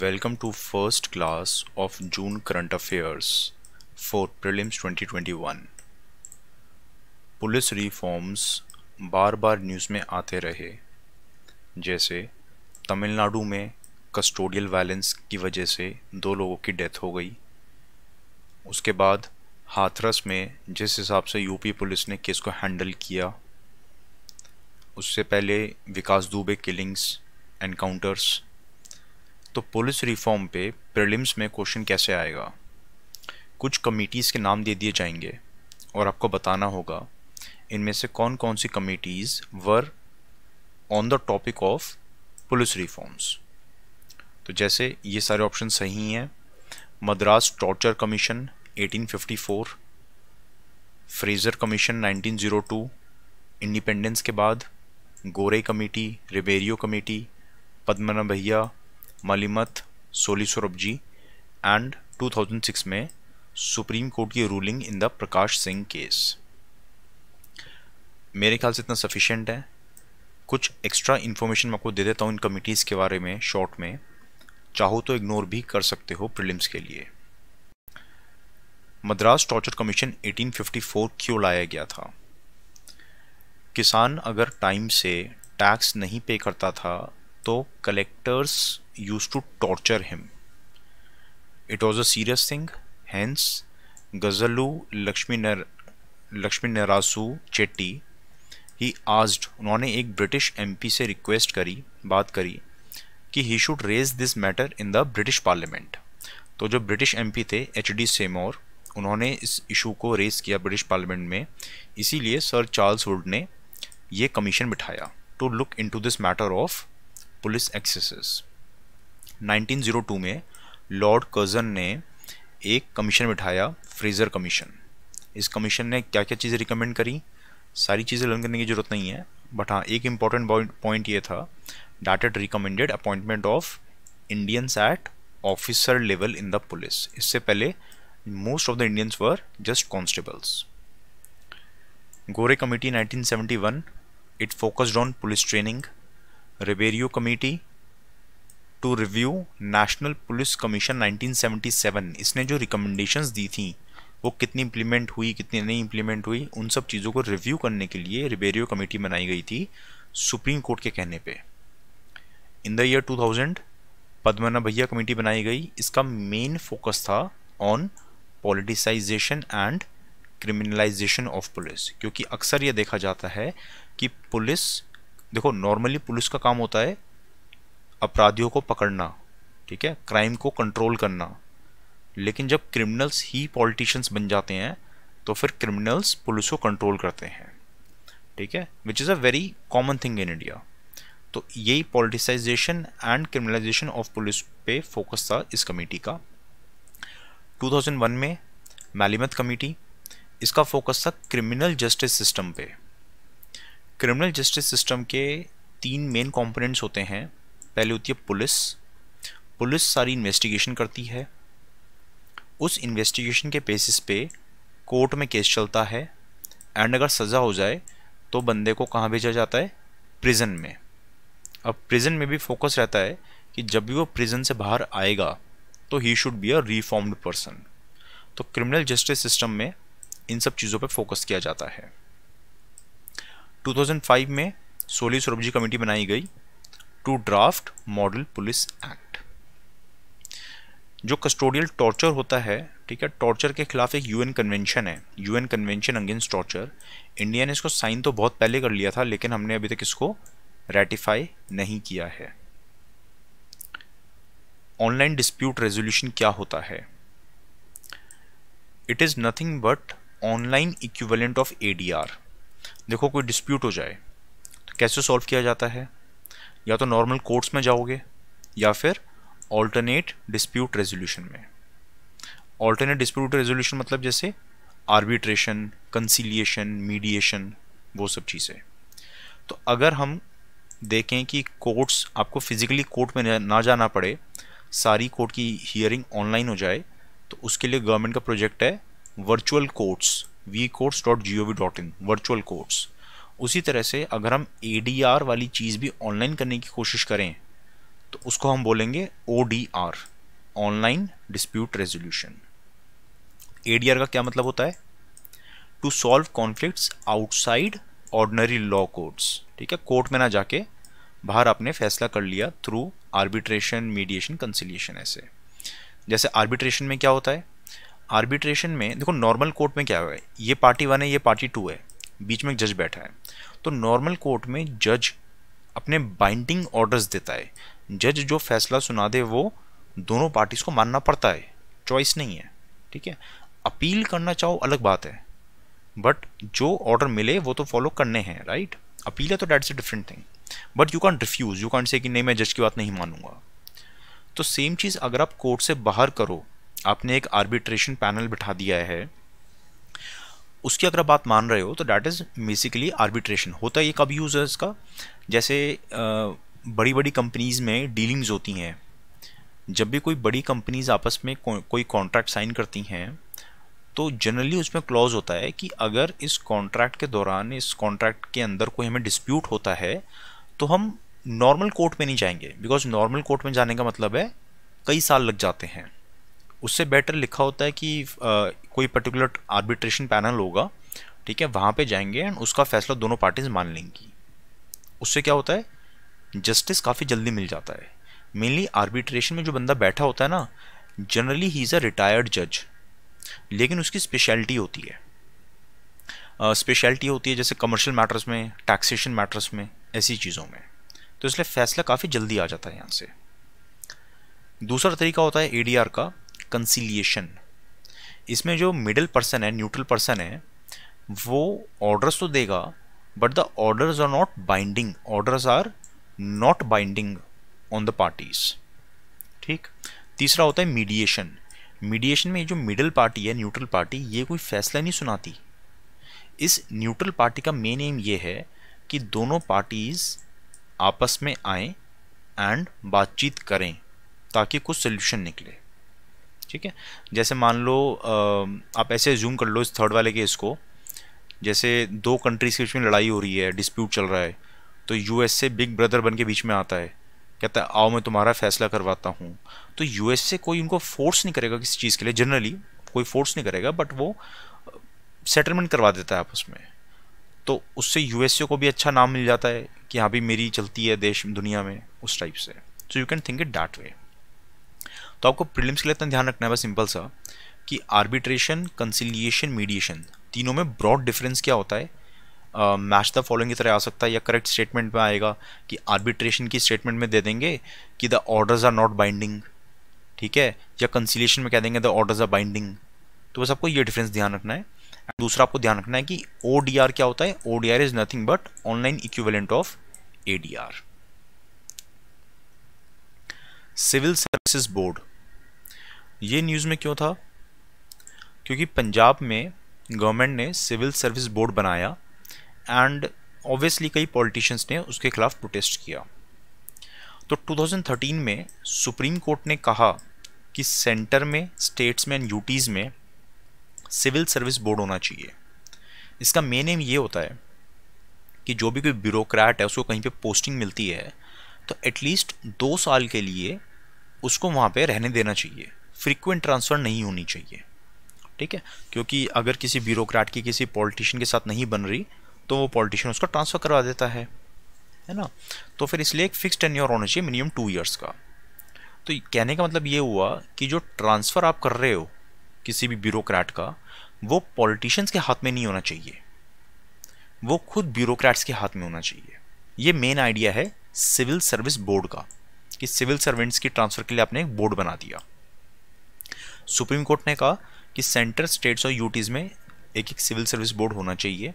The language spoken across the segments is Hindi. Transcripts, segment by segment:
Welcome to first class of June Current Affairs for Prelims 2021. Police reforms बार बार न्यूज़ में आते रहे जैसे तमिलनाडु में कस्टोडियल वायलेंस की वजह से दो लोगों की डेथ हो गई उसके बाद हाथरस में जिस हिसाब से यूपी पुलिस ने केस को हैंडल किया उससे पहले विकास दुबे किलिंग्स एनकाउंटर्स तो पुलिस रिफॉर्म पे प्रीलिम्स में क्वेश्चन कैसे आएगा कुछ कमेटीज़ के नाम दे दिए जाएंगे और आपको बताना होगा इनमें से कौन कौन सी committees were on the topic of police reforms तो जैसे ये सारे ऑप्शन सही हैं Madras torture commission 1854 Fraser commission 1902 independence के बाद गोरे कमेटी रिबेरियो कमेटी पद्मना भैया मलिमत सोलीसरब जी एंड 2006 में सुप्रीम कोर्ट की ruling in the Prakash Singh case मेरे ख्याल से इतना सफिशेंट है कुछ एक्स्ट्रा इन्फॉर्मेशन मैं आपको दे देता हूँ इन कमिटीज़ के बारे में शॉर्ट में चाहो तो इग्नोर भी कर सकते हो प्रिलिम्स के लिए मद्रास टॉर्चर कमीशन 1854 क्यों लाया गया था किसान अगर टाइम से टैक्स नहीं पे करता था तो collectors use to torture him it was a serious thing hence Gazulu Lakshmi Nara Lakshmi Chetty ही आज्ड उन्होंने एक ब्रिटिश पी से रिक्वेस्ट करी बात करी कि he should raise this matter in the British parliament तो जो ब्रिटिश पी थे एच डी सेमोर उन्होंने इस इशू को रेज किया ब्रिटिश पार्लियामेंट में इसीलिए सर चार्ल्स वुड ने ये कमीशन बिठाया to look to this matter of police excesses 1902 में लॉर्ड कर्जन ने एक कमीशन बिठाया फ्रेजर कमीशन इस कमीशन ने क्या क्या चीज़ें रिकमेंड करी सारी चीज़ें लर्न करने की ज़रूरत नहीं है बट हाँ एक इम्पॉर्टेंट पॉइंट ये था dated recommended appointment of Indians at officer level in the police इससे पहले most of the Indians were just constables Gore committee 1971 it focused on police training Ribeiro committee to review national police commission 1977 इसने जो रिकमेंडेशंस दी थी वो कितनी इम्प्लीमेंट हुई कितनी नहीं इम्प्लीमेंट हुई उन सब चीज़ों को रिव्यू करने के लिए रिबेरियो कमेटी बनाई गई थी सुप्रीम कोर्ट के कहने पे इन द ईयर 2000 पद्मना भैया कमेटी बनाई गई इसका मेन फोकस था on politicisation and criminalisation of police क्योंकि अक्सर ये देखा जाता है कि पुलिस देखो नॉर्मली पुलिस का काम होता है अपराधियों को पकड़ना ठीक है क्राइम को कंट्रोल करना लेकिन जब क्रिमिनल्स ही पॉलिटिशियंस बन जाते हैं तो फिर क्रिमिनल्स पुलिस को कंट्रोल करते हैं ठीक है which is a very common thing in India तो यही politicisation and criminalisation of police पे फोकस था इस कमेटी का 2001 में मैलीमत कमेटी इसका फोकस था क्रिमिनल जस्टिस सिस्टम पे क्रिमिनल जस्टिस सिस्टम के तीन मेन कंपोनेंट्स होते हैं पहले होती है पुलिस पुलिस सारी इन्वेस्टिगेशन करती है उस इन्वेस्टिगेशन के बेसिस पे कोर्ट में केस चलता है एंड अगर सज़ा हो जाए तो बंदे को कहाँ भेजा जाता है प्रिजन में अब प्रिजन में भी फोकस रहता है कि जब भी वो प्रिजन से बाहर आएगा तो he should be a reformed person तो क्रिमिनल जस्टिस सिस्टम में इन सब चीज़ों पर फोकस किया जाता है 2005 में सोली स्वरूप जी कमेटी बनाई गई to draft model police act जो कस्टोडियल टॉर्चर होता है ठीक है टॉर्चर के खिलाफ एक यूएन कन्वेंशन है UN convention against torture India ने इसको साइन तो बहुत पहले कर लिया था लेकिन हमने अभी तक इसको रेटिफाई नहीं किया है ऑनलाइन डिस्प्यूट रेजोल्यूशन क्या होता है it is nothing but online equivalent of ADR देखो कोई डिस्प्यूट हो जाए तो कैसे सॉल्व किया जाता है या तो नॉर्मल कोर्ट्स में जाओगे या फिर ऑल्टरनेट डिस्प्यूट रेजोल्यूशन में ऑल्टरनेट डिस्प्यूट रेजोल्यूशन मतलब जैसे आर्बिट्रेशन कंसीलिएशन मीडिएशन वो सब चीज़ें तो अगर हम देखें कि कोर्ट्स आपको फिज़िकली कोर्ट में ना जाना पड़े सारी कोर्ट की हियरिंग ऑनलाइन हो जाए तो उसके लिए गवर्नमेंट का प्रोजेक्ट है virtual courts vcourse.gov.in dot G O V dot in virtual course उसी तरह से अगर हम ए डी आर वाली चीज़ भी ऑनलाइन करने की कोशिश करें तो उसको हम बोलेंगे O D R online dispute resolution A D R का क्या मतलब होता है to solve conflict outside ordinary law courts ठीक है कोर्ट में ना जाके बाहर आपने फैसला कर लिया थ्रू आर्बिट्रेशन मीडिएशन कंसिलिएशन ऐसे जैसे आर्बिट्रेशन में क्या होता है आर्बिट्रेशन में देखो नॉर्मल कोर्ट में क्या है ये पार्टी वन है ये पार्टी टू है बीच में एक जज बैठा है तो नॉर्मल कोर्ट में जज अपने बाइंडिंग ऑर्डर्स देता है जज जो फैसला सुना दे वो दोनों पार्टीज़ को मानना पड़ता है चॉइस नहीं है ठीक है अपील करना चाहो अलग बात है बट जो ऑर्डर मिले वो तो फॉलो करने हैं राइट अपील है तो that's a different thing but you can't refuse you can't say कि नहीं मैं जज की बात नहीं मानूंगा तो सेम चीज़ अगर आप कोर्ट से बाहर करो आपने एक आर्बिट्रेशन पैनल बिठा दिया है उसकी अगर आप बात मान रहे हो तो डैट इज़ बेसिकली आर्बिट्रेशन होता है ये कब यूज़ है इसका जैसे बड़ी बड़ी कंपनीज़ में डीलिंग्स होती हैं जब भी कोई बड़ी कंपनीज़ आपस में को, कोई कॉन्ट्रैक्ट साइन करती हैं तो जनरली उसमें क्लॉज होता है कि अगर इस कॉन्ट्रैक्ट के दौरान इस कॉन्ट्रैक्ट के अंदर कोई हमें डिस्प्यूट होता है तो हम नॉर्मल कोर्ट में नहीं जाएंगे बिकॉज नॉर्मल कोर्ट में जाने का मतलब है कई साल लग जाते हैं उससे बेटर लिखा होता है कि आ, कोई पर्टिकुलर आर्बिट्रेशन पैनल होगा ठीक है वहाँ पे जाएंगे एंड उसका फैसला दोनों पार्टीज मान लेंगी उससे क्या होता है जस्टिस काफ़ी जल्दी मिल जाता है मेनली आर्बिट्रेशन में जो बंदा बैठा होता है ना generally he is a retired जज लेकिन उसकी स्पेशलिटी होती है स्पेशलिटी uh, होती है जैसे कमर्शियल मैटर्स में टैक्सेशन मैटर्स में ऐसी चीज़ों में तो इसलिए फैसला काफ़ी जल्दी आ जाता है यहाँ से दूसरा तरीका होता है ए का कंसिलिएशन इसमें जो मिडिल पर्सन है न्यूट्रल पर्सन है वो ऑर्डर्स तो देगा but the orders are not binding orders are not binding on the parties ठीक तीसरा होता है मीडिएशन मीडिएशन में जो मिडिल पार्टी है न्यूट्रल पार्टी ये कोई फैसला नहीं सुनाती इस न्यूट्रल पार्टी का मेन एम ये है कि दोनों पार्टीज़ आपस में आएँ एंड बातचीत करें ताकि कुछ सोल्यूशन निकले ठीक है जैसे मान लो आप ऐसे जूम कर लो इस थर्ड वाले केस को जैसे दो कंट्रीज़ के बीच में लड़ाई हो रही है डिस्प्यूट चल रहा है तो यूएसए बिग ब्रदर बन के बीच में आता है कहता है आओ मैं तुम्हारा फैसला करवाता हूँ तो यूएसए कोई उनको फोर्स नहीं करेगा किसी चीज़ के लिए जनरली कोई फोर्स नहीं करेगा बट वो सेटलमेंट करवा देता है आपस में तो उससे यूएसए को भी अच्छा नाम मिल जाता है कि हाँ भी मेरी चलती है देश दुनिया में उस टाइप से so you can think it that way तो आपको प्रीलिम्स के लिए इतना ध्यान रखना है बस सिंपल सा कि आर्बिट्रेशन कंसिलिएशन मीडिएशन तीनों में ब्रॉड डिफरेंस क्या होता है मैच द फॉलोइंग की तरह आ सकता है या करेक्ट स्टेटमेंट में आएगा कि आर्बिट्रेशन की स्टेटमेंट में दे देंगे कि the orders are not binding ठीक है या कंसिलिएशन में कह देंगे द ऑर्डर्स आर बाइंडिंग तो बस आपको ये डिफरेंस ध्यान रखना है दूसरा आपको ध्यान रखना है कि ओ क्या होता है O is nothing but online equivalent of A civil services board ये न्यूज़ में क्यों था क्योंकि पंजाब में गवर्नमेंट ने सिविल सर्विस बोर्ड बनाया एंड ऑब्वियसली कई पॉलिटिशियंस ने उसके खिलाफ प्रोटेस्ट किया तो 2013 में सुप्रीम कोर्ट ने कहा कि सेंटर में स्टेट्स में एंड यूटीज़ में सिविल सर्विस बोर्ड होना चाहिए इसका मेन एम ये होता है कि जो भी कोई ब्यूरोक्रेट है उसको कहीं पे पोस्टिंग मिलती है तो एटलीस्ट दो साल के लिए उसको वहाँ पे रहने देना चाहिए फ्रीक्वेंट ट्रांसफ़र नहीं होनी चाहिए ठीक है क्योंकि अगर किसी ब्यूरोक्रेट की किसी पॉलिटिशियन के साथ नहीं बन रही तो वो पॉलिटिशियन उसका ट्रांसफ़र करवा देता है है ना तो फिर इसलिए एक फिक्स टेन्योर होना चाहिए मिनिमम टू ईयर्स का तो कहने का मतलब ये हुआ कि जो ट्रांसफ़र आप कर रहे हो किसी भी ब्यूरोक्रेट का वो पॉलिटिशियंस के हाथ में नहीं होना चाहिए वो खुद ब्यूरोक्रेट्स के हाथ में होना चाहिए ये मेन आइडिया है सिविल सर्विस बोर्ड का कि सिविल सर्वेंट्स की ट्रांसफ़र के लिए आपने एक बोर्ड बना दिया सुप्रीम कोर्ट ने कहा कि सेंट्रल स्टेट्स और यूटीज़ में एक एक सिविल सर्विस बोर्ड होना चाहिए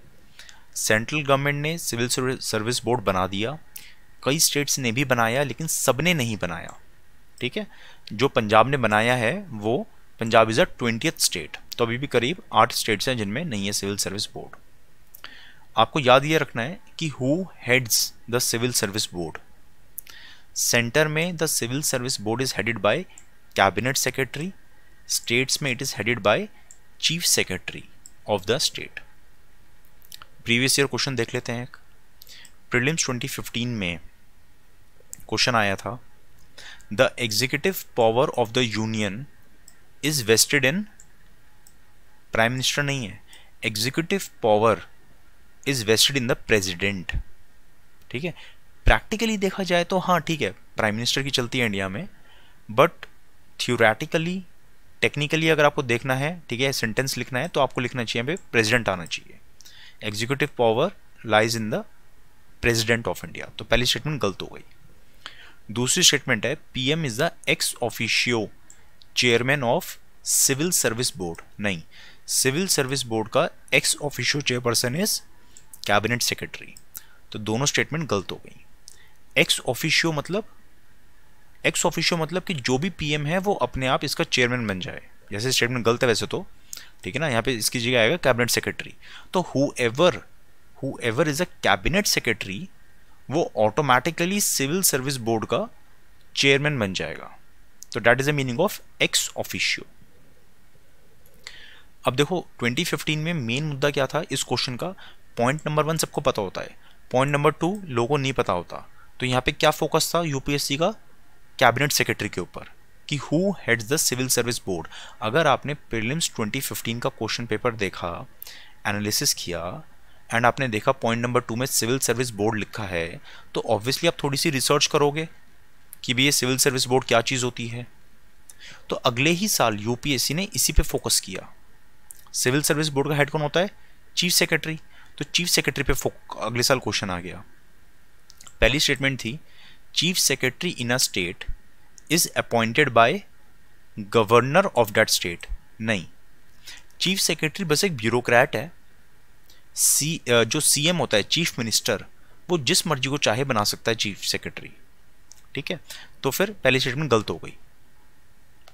सेंट्रल गवर्नमेंट ने सिविल सर्विस बोर्ड बना दिया कई स्टेट्स ने भी बनाया लेकिन सब ने नहीं बनाया ठीक है जो पंजाब ने बनाया है वो Punjab is a twentieth state तो अभी भी करीब आठ स्टेट्स हैं जिनमें नहीं है सिविल सर्विस बोर्ड आपको याद ये रखना है कि who heads the civil service board centre में the civil service board is headed by cabinet secretary states में it is headed by chief secretary of the state previous year question देख लेते हैं एक प्रिलिम्स 2015 में क्वेश्चन आया था the executive power of the union is vested in prime minister नहीं है executive power is vested in the president ठीक है प्रैक्टिकली देखा जाए तो हाँ ठीक है प्राइम मिनिस्टर की चलती है इंडिया में बट थियोरेटिकली टेक्निकली अगर आपको देखना है ठीक है सेंटेंस लिखना है तो आपको लिखना चाहिए भाई प्रेजिडेंट आना चाहिए executive power lies in the president of India तो पहली स्टेटमेंट गलत हो गई दूसरी स्टेटमेंट है P M is the ex officio chairman of civil service board नहीं सिविल सर्विस बोर्ड का ex officio chairperson is cabinet secretary तो दोनों स्टेटमेंट गलत हो गई एक्स ऑफिशियो मतलब एक्स ऑफिशियो मतलब कि जो भी पीएम है वो अपने आप इसका चेयरमैन बन जाए जैसे स्टेटमेंट गलत है वैसे तो ठीक है ना यहाँ पे इसकी जगह आएगा कैबिनेट सेक्रेटरी तो whoever whoever is a cabinet secretary वो ऑटोमेटिकली सिविल सर्विस बोर्ड का चेयरमैन बन जाएगा तो that is the meaning of ex officio अब देखो 2015 में मेन मुद्दा क्या था इस क्वेश्चन का पॉइंट नंबर वन सबको पता होता है पॉइंट नंबर टू लोगों को नहीं पता होता तो यहाँ पे क्या फोकस था यूपीएससी का कैबिनेट सेक्रेटरी के ऊपर कि who heads the civil service board अगर आपने प्रीलिम्स 2015 का क्वेश्चन पेपर देखा एनालिसिस किया एंड आपने देखा पॉइंट नंबर टू में सिविल सर्विस बोर्ड लिखा है तो ऑब्वियसली आप थोड़ी सी रिसर्च करोगे कि भी ये सिविल सर्विस बोर्ड क्या चीज़ होती है तो अगले ही साल यूपीएससी ने इसी पे फोकस किया सिविल सर्विस बोर्ड का हेड कौन होता है चीफ सेक्रेटरी तो चीफ सेक्रेटरी पे अगले साल क्वेश्चन आ गया पहली स्टेटमेंट थी chief secretary in a state is appointed by governor of that state नहीं चीफ सेक्रेटरी बस एक ब्यूरोक्रेट है सी जो सीएम होता है चीफ मिनिस्टर वो जिस मर्जी को चाहे बना सकता है चीफ सेक्रेटरी ठीक है तो फिर पहली स्टेटमेंट गलत हो गई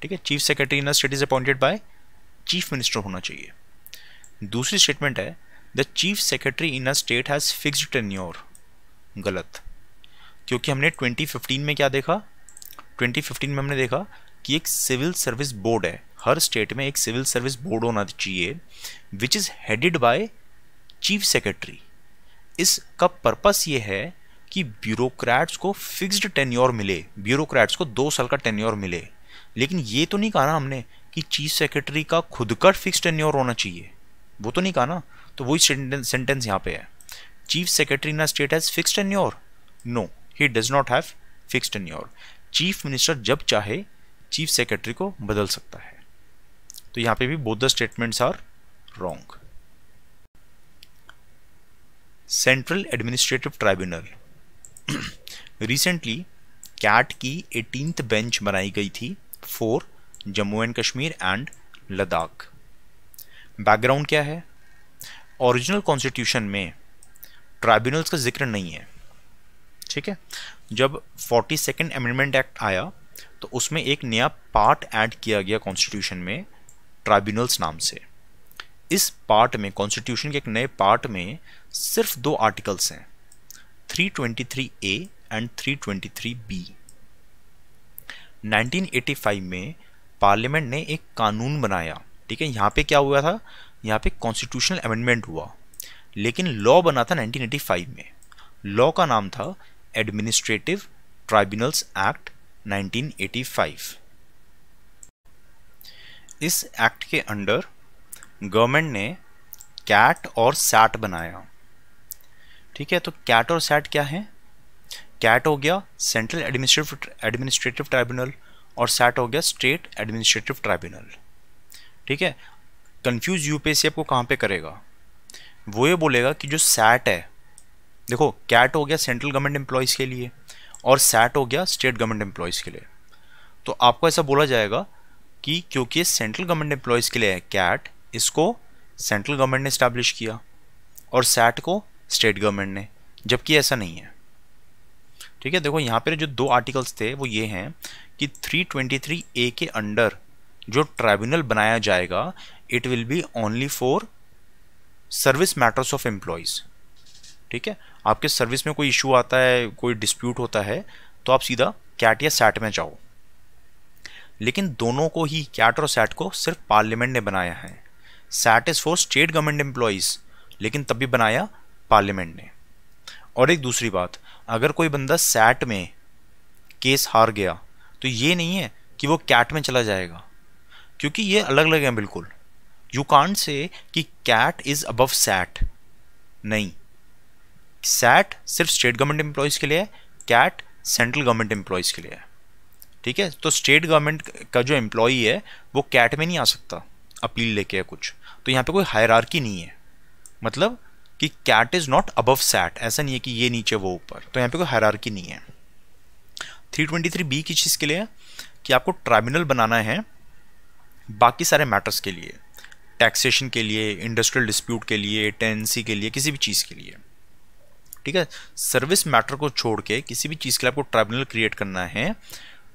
ठीक है chief secretary in a state is appointed by chief minister होना चाहिए दूसरी स्टेटमेंट है the chief secretary in a state has fixed tenure गलत क्योंकि हमने 2015 में क्या देखा 2015 में हमने देखा कि एक सिविल सर्विस बोर्ड है हर स्टेट में एक सिविल सर्विस बोर्ड होना चाहिए which is headed by chief secretary इसका पर्पस ये है कि ब्यूरोक्रेट्स को फिक्स्ड टेन्योर मिले ब्यूरोक्रेट्स को दो साल का टेन्योर मिले लेकिन ये तो नहीं कहा ना हमने कि चीफ सेक्रेटरी का खुद का फिक्स टेन्योर होना चाहिए वो तो नहीं कहा ना तो वही सेंटेंस यहाँ पे है चीफ सेक्रेटरी ना state has fix tenure no he does not have in tenure chief minister जब चाहे चीफ सेक्रेटरी को बदल सकता है तो यहाँ पे भी both the statements are wrong central administrative tribunal recently CAT की एटीनथ बेंच बनाई गई थी for Jammu and Kashmir and Ladakh background क्या है ओरिजिनल कॉन्स्टिट्यूशन में ट्राइब्यूनल्स का जिक्र नहीं है ठीक है जब फोर्टी सेकेंड अमेंडमेंट एक्ट आया तो उसमें एक नया पार्ट ऐड किया गया कॉन्स्टिट्यूशन में ट्राइब्यूनल्स नाम से इस पार्ट में कॉन्स्टिट्यूशन के एक नए पार्ट में सिर्फ दो आर्टिकल्स हैं 323 ए एंड 323 बी 1985 में पार्लियामेंट ने एक कानून बनाया ठीक है यहाँ पे क्या हुआ था यहाँ पे कॉन्स्टिट्यूशनल अमेंडमेंट हुआ लेकिन लॉ बना था 1985 में लॉ का नाम था एडमिनिस्ट्रेटिव ट्राइब्यूनल्स एक्ट 1985 इस एक्ट के अंडर गवर्नमेंट ने कैट और सैट बनाया ठीक है तो कैट और सैट क्या है कैट हो गया सेंट्रल एडमिनिस्ट्रेटिव एडमिनिस्ट्रेटिव ट्राइब्यूनल और सैट हो गया स्टेट एडमिनिस्ट्रेटिव ट्राइब्यूनल ठीक है कंफ्यूज यूपीएससी आपको कहाँ पे करेगा वो ये बोलेगा कि जो सैट है देखो कैट हो गया सेंट्रल गवर्नमेंट एम्प्लॉयज़ के लिए और सैट हो गया स्टेट गवर्नमेंट एम्प्लॉयज़ के लिए तो आपको ऐसा बोला जाएगा कि क्योंकि सेंट्रल गवर्नमेंट एम्प्लॉयज़ के लिए है कैट इसको सेंट्रल गवर्नमेंट ने इस्टेब्लिश किया और सैट को स्टेट गवर्नमेंट ने जबकि ऐसा नहीं है ठीक है देखो यहाँ पर जो दो आर्टिकल्स थे वो ये हैं कि 323 ए के अंडर जो ट्राइब्यूनल बनाया जाएगा it will be only for service matters of employees ठीक है आपके सर्विस में कोई इशू आता है कोई डिस्प्यूट होता है तो आप सीधा कैट या सैट में जाओ लेकिन दोनों को ही कैट और सैट को सिर्फ पार्लियामेंट ने बनाया है SAT is for state government employees लेकिन तब भी बनाया पार्लियामेंट ने और एक दूसरी बात अगर कोई बंदा सैट में केस हार गया तो ये नहीं है कि वो कैट में चला जाएगा क्योंकि ये अलग अलग हैं बिल्कुल यू कांट से कि कैट इज़ अबव सैट नहीं सैट सिर्फ स्टेट गवर्नमेंट एम्प्लॉयज़ के लिए है कैट सेंट्रल गवर्नमेंट एम्प्लॉयज़ के लिए है ठीक है तो स्टेट गवर्नमेंट का जो एम्प्लॉई है वो कैट में नहीं आ सकता अपील लेके या कुछ तो यहाँ पे कोई हायरार्की नहीं है मतलब कि CAT is not above SAT ऐसा नहीं है कि ये नीचे वो ऊपर तो यहाँ पे कोई हायरार्की नहीं है 323 बी की चीज़ के लिए कि आपको ट्राइब्यूनल बनाना है बाकी सारे मैटर्स के लिए टैक्सेशन के लिए इंडस्ट्रियल डिस्प्यूट के लिए टेंसी के लिए किसी भी चीज़ के लिए ठीक है सर्विस मैटर को छोड़ के किसी भी चीज़ के लिए आपको ट्राइब्यूनल क्रिएट करना है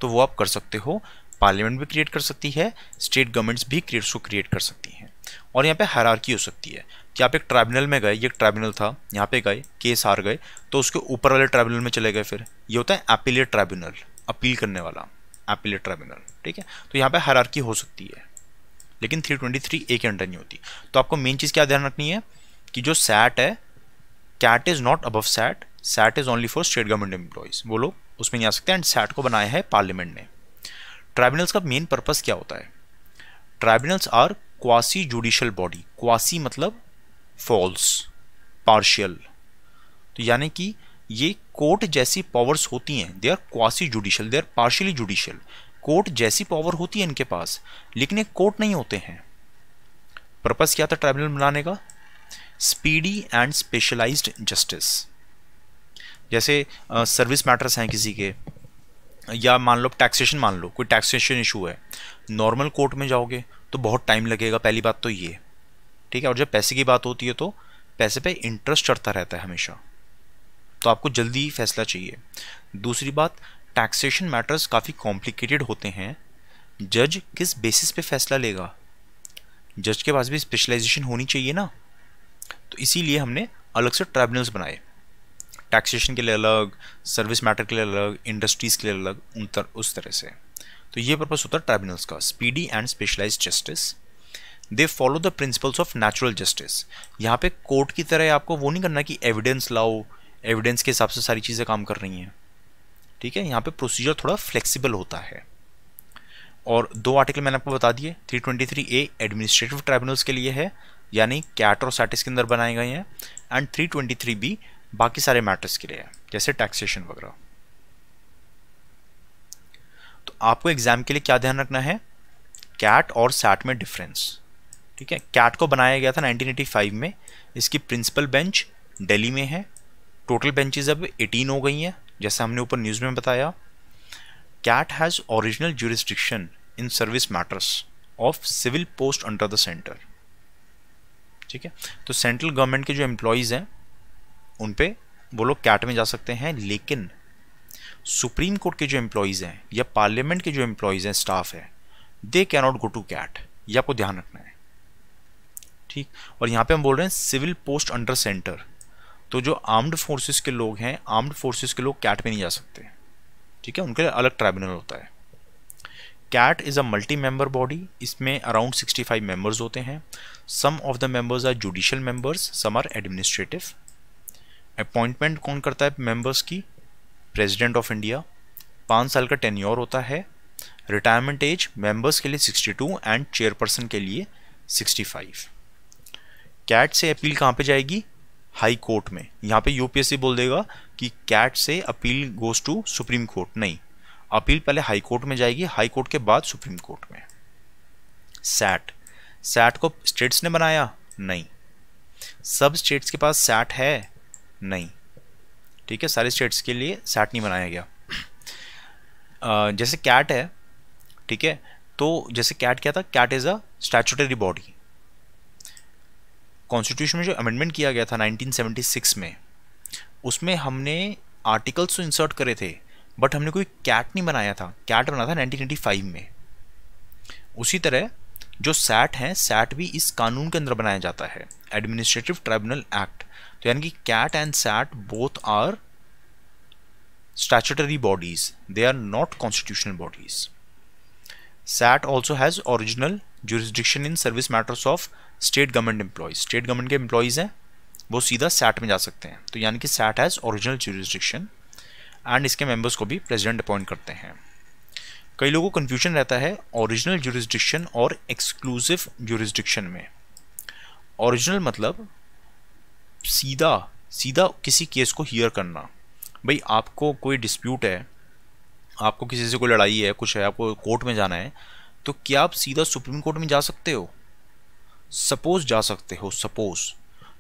तो वो आप कर सकते हो पार्लियामेंट भी क्रिएट कर सकती है स्टेट गवर्नमेंट्स भी क्रिएट उसको क्रिएट कर सकती हैं और यहाँ पे हरारकी हो सकती है कि आप एक ट्राइब्यूनल में गए ये एक ट्राइब्यूनल था यहाँ पे गए केस हार गए तो उसके ऊपर वाले ट्राइब्यूनल में चले गए फिर ये होता है अपीलेट ट्राइब्यूनल अपील करने वाला अपीलेट ट्राइब्यूनल ठीक है तो यहाँ पर हरारकी हो सकती है लेकिन थ्री ए के अंडर नहीं होती तो आपको मेन चीज़ क्या ध्यान रखनी है कि जो सैट है CAT is not above SAT SAT is only for state government employees वो लोग उसमें नहीं आ सकते एंड सैट को बनाया है पार्लियामेंट ने ट्राइब्यूनल्स का मेन पर्पज़ क्या होता है tribunals are quasi judicial body quasi मतलब फॉल्स पार्शियल तो यानी कि ये कोर्ट जैसी पावर्स होती हैं they are quasi judicial they are partially judicial court जैसी पावर होती है इनके पास लेकिन ये कोर्ट नहीं होते हैं पर्पज़ क्या था ट्राइब्यूनल बनाने का स्पीडी एंड स्पेशलाइज्ड जस्टिस जैसे सर्विस uh, मैटर्स हैं किसी के या मान लो टैक्सेशन मान लो कोई टैक्सेशन इशू है नॉर्मल कोर्ट में जाओगे तो बहुत टाइम लगेगा पहली बात तो ये ठीक है और जब पैसे की बात होती है तो पैसे पे इंटरेस्ट चढ़ता रहता है हमेशा तो आपको जल्दी फैसला चाहिए दूसरी बात टैक्सेशन मैटर्स काफ़ी कॉम्प्लिकेटेड होते हैं जज किस बेसिस पे फैसला लेगा जज के पास भी स्पेशलाइजेशन होनी चाहिए ना तो इसीलिए हमने अलग से ट्राइब्यूनल्स बनाए टैक्सेशन के लिए अलग सर्विस मैटर के लिए अलग इंडस्ट्रीज़ के लिए अलग उन तर, उस तरह से तो ये पर्पज़ होता है ट्राइब्यूनल्स का speedy and specialise justice they follow the principles of natural justice यहाँ पे कोर्ट की तरह आपको वो नहीं करना कि एविडेंस लाओ एविडेंस के हिसाब से सारी चीज़ें काम कर रही हैं ठीक है यहाँ पे प्रोसीजर थोड़ा फ्लेक्सिबल होता है और दो आर्टिकल मैंने आपको बता दिए 323 ए एडमिनिस्ट्रेटिव ट्राइब्यूनल्स के लिए है यानी सैटिस के अंदर बनाए गए हैं एंड 323 बी बाकी सारे मैटर्स के लिए है जैसे टैक्सेशन वगैरह तो आपको एग्जाम के लिए क्या ध्यान रखना है कैट और सैट में डिफरेंस ठीक है कैट को बनाया गया था 1985 में इसकी प्रिंसिपल बेंच दिल्ली में है टोटल बेंचेज अब 18 हो गई हैं जैसे हमने ऊपर न्यूज़ में बताया CAT has original jurisdiction in service matters of civil post under the centre ठीक है तो सेंट्रल गवर्नमेंट के जो एम्प्लॉयज़ हैं उन पर वो लोग कैट में जा सकते हैं लेकिन सुप्रीम कोर्ट के जो एम्प्लॉयज़ हैं या पार्लियामेंट के जो एम्प्लॉयज़ हैं स्टाफ है they not go to CAT ये आपको ध्यान रखना है ठीक और यहाँ पे हम बोल रहे हैं सिविल पोस्ट अंडर सेंटर तो जो आर्म्ड फोर्सेस के लोग हैं आर्म्ड फोर्सेस के लोग कैट में नहीं जा सकते ठीक है उनके लिए अलग ट्राइब्यूनल होता है CAT is a multi member body इसमें अराउंड 65 मेम्बर्स होते हैं some of the members are judicial members some are administrative appointment कौन करता है मेंबर्स की प्रेसिडेंट ऑफ इंडिया पाँच साल का टेन्योर होता है रिटायरमेंट एज मेंबर्स के लिए 62 एंड चेयरपर्सन के लिए 65 कैट से अपील कहाँ पे जाएगी हाई कोर्ट में यहाँ पे यूपीएससी बोल देगा कि कैट से appeal goes to supreme court नहीं अपील पहले हाई कोर्ट में जाएगी हाई कोर्ट के बाद सुप्रीम कोर्ट में सैट सैट को स्टेट्स ने बनाया नहीं सब स्टेट्स के पास सैट है नहीं ठीक है सारे स्टेट्स के लिए सैट नहीं बनाया गया जैसे कैट है ठीक है तो जैसे कैट क्या था CAT is a statutory body constitution में जो अमेंडमेंट किया गया था 1976 में उसमें हमने आर्टिकल्स तो इंसर्ट करे थे बट हमने कोई कैट नहीं बनाया था कैट बना था फाइव में उसी तरह जो सैट हैं सैट भी इस कानून के अंदर बनाया जाता है एडमिनिस्ट्रेटिव ट्राइब्यूनल एक्ट तो यानी कि CAT and SAT both are statutory bodies they are not constitutional bodies SAT also has original jurisdiction in service matters of state government employees state government के एम्प्लॉयज़ हैं वो सीधा सैट में जा सकते हैं तो यानी कि SAT has original jurisdiction and इसके मेंबर्स को भी प्रेसिडेंट अपॉइंट करते हैं कई लोगों को कन्फ्यूजन रहता है ओरिजिनल जुरिस्डिक्शन और एक्सक्लूसिव जुरिस्डिक्शन में ओरिजिनल मतलब सीधा सीधा किसी केस को हियर करना भाई आपको कोई डिस्प्यूट है आपको किसी से कोई लड़ाई है कुछ है आपको कोर्ट में जाना है तो क्या आप सीधा सुप्रीम कोर्ट में जा सकते हो सपोज जा सकते हो सपोज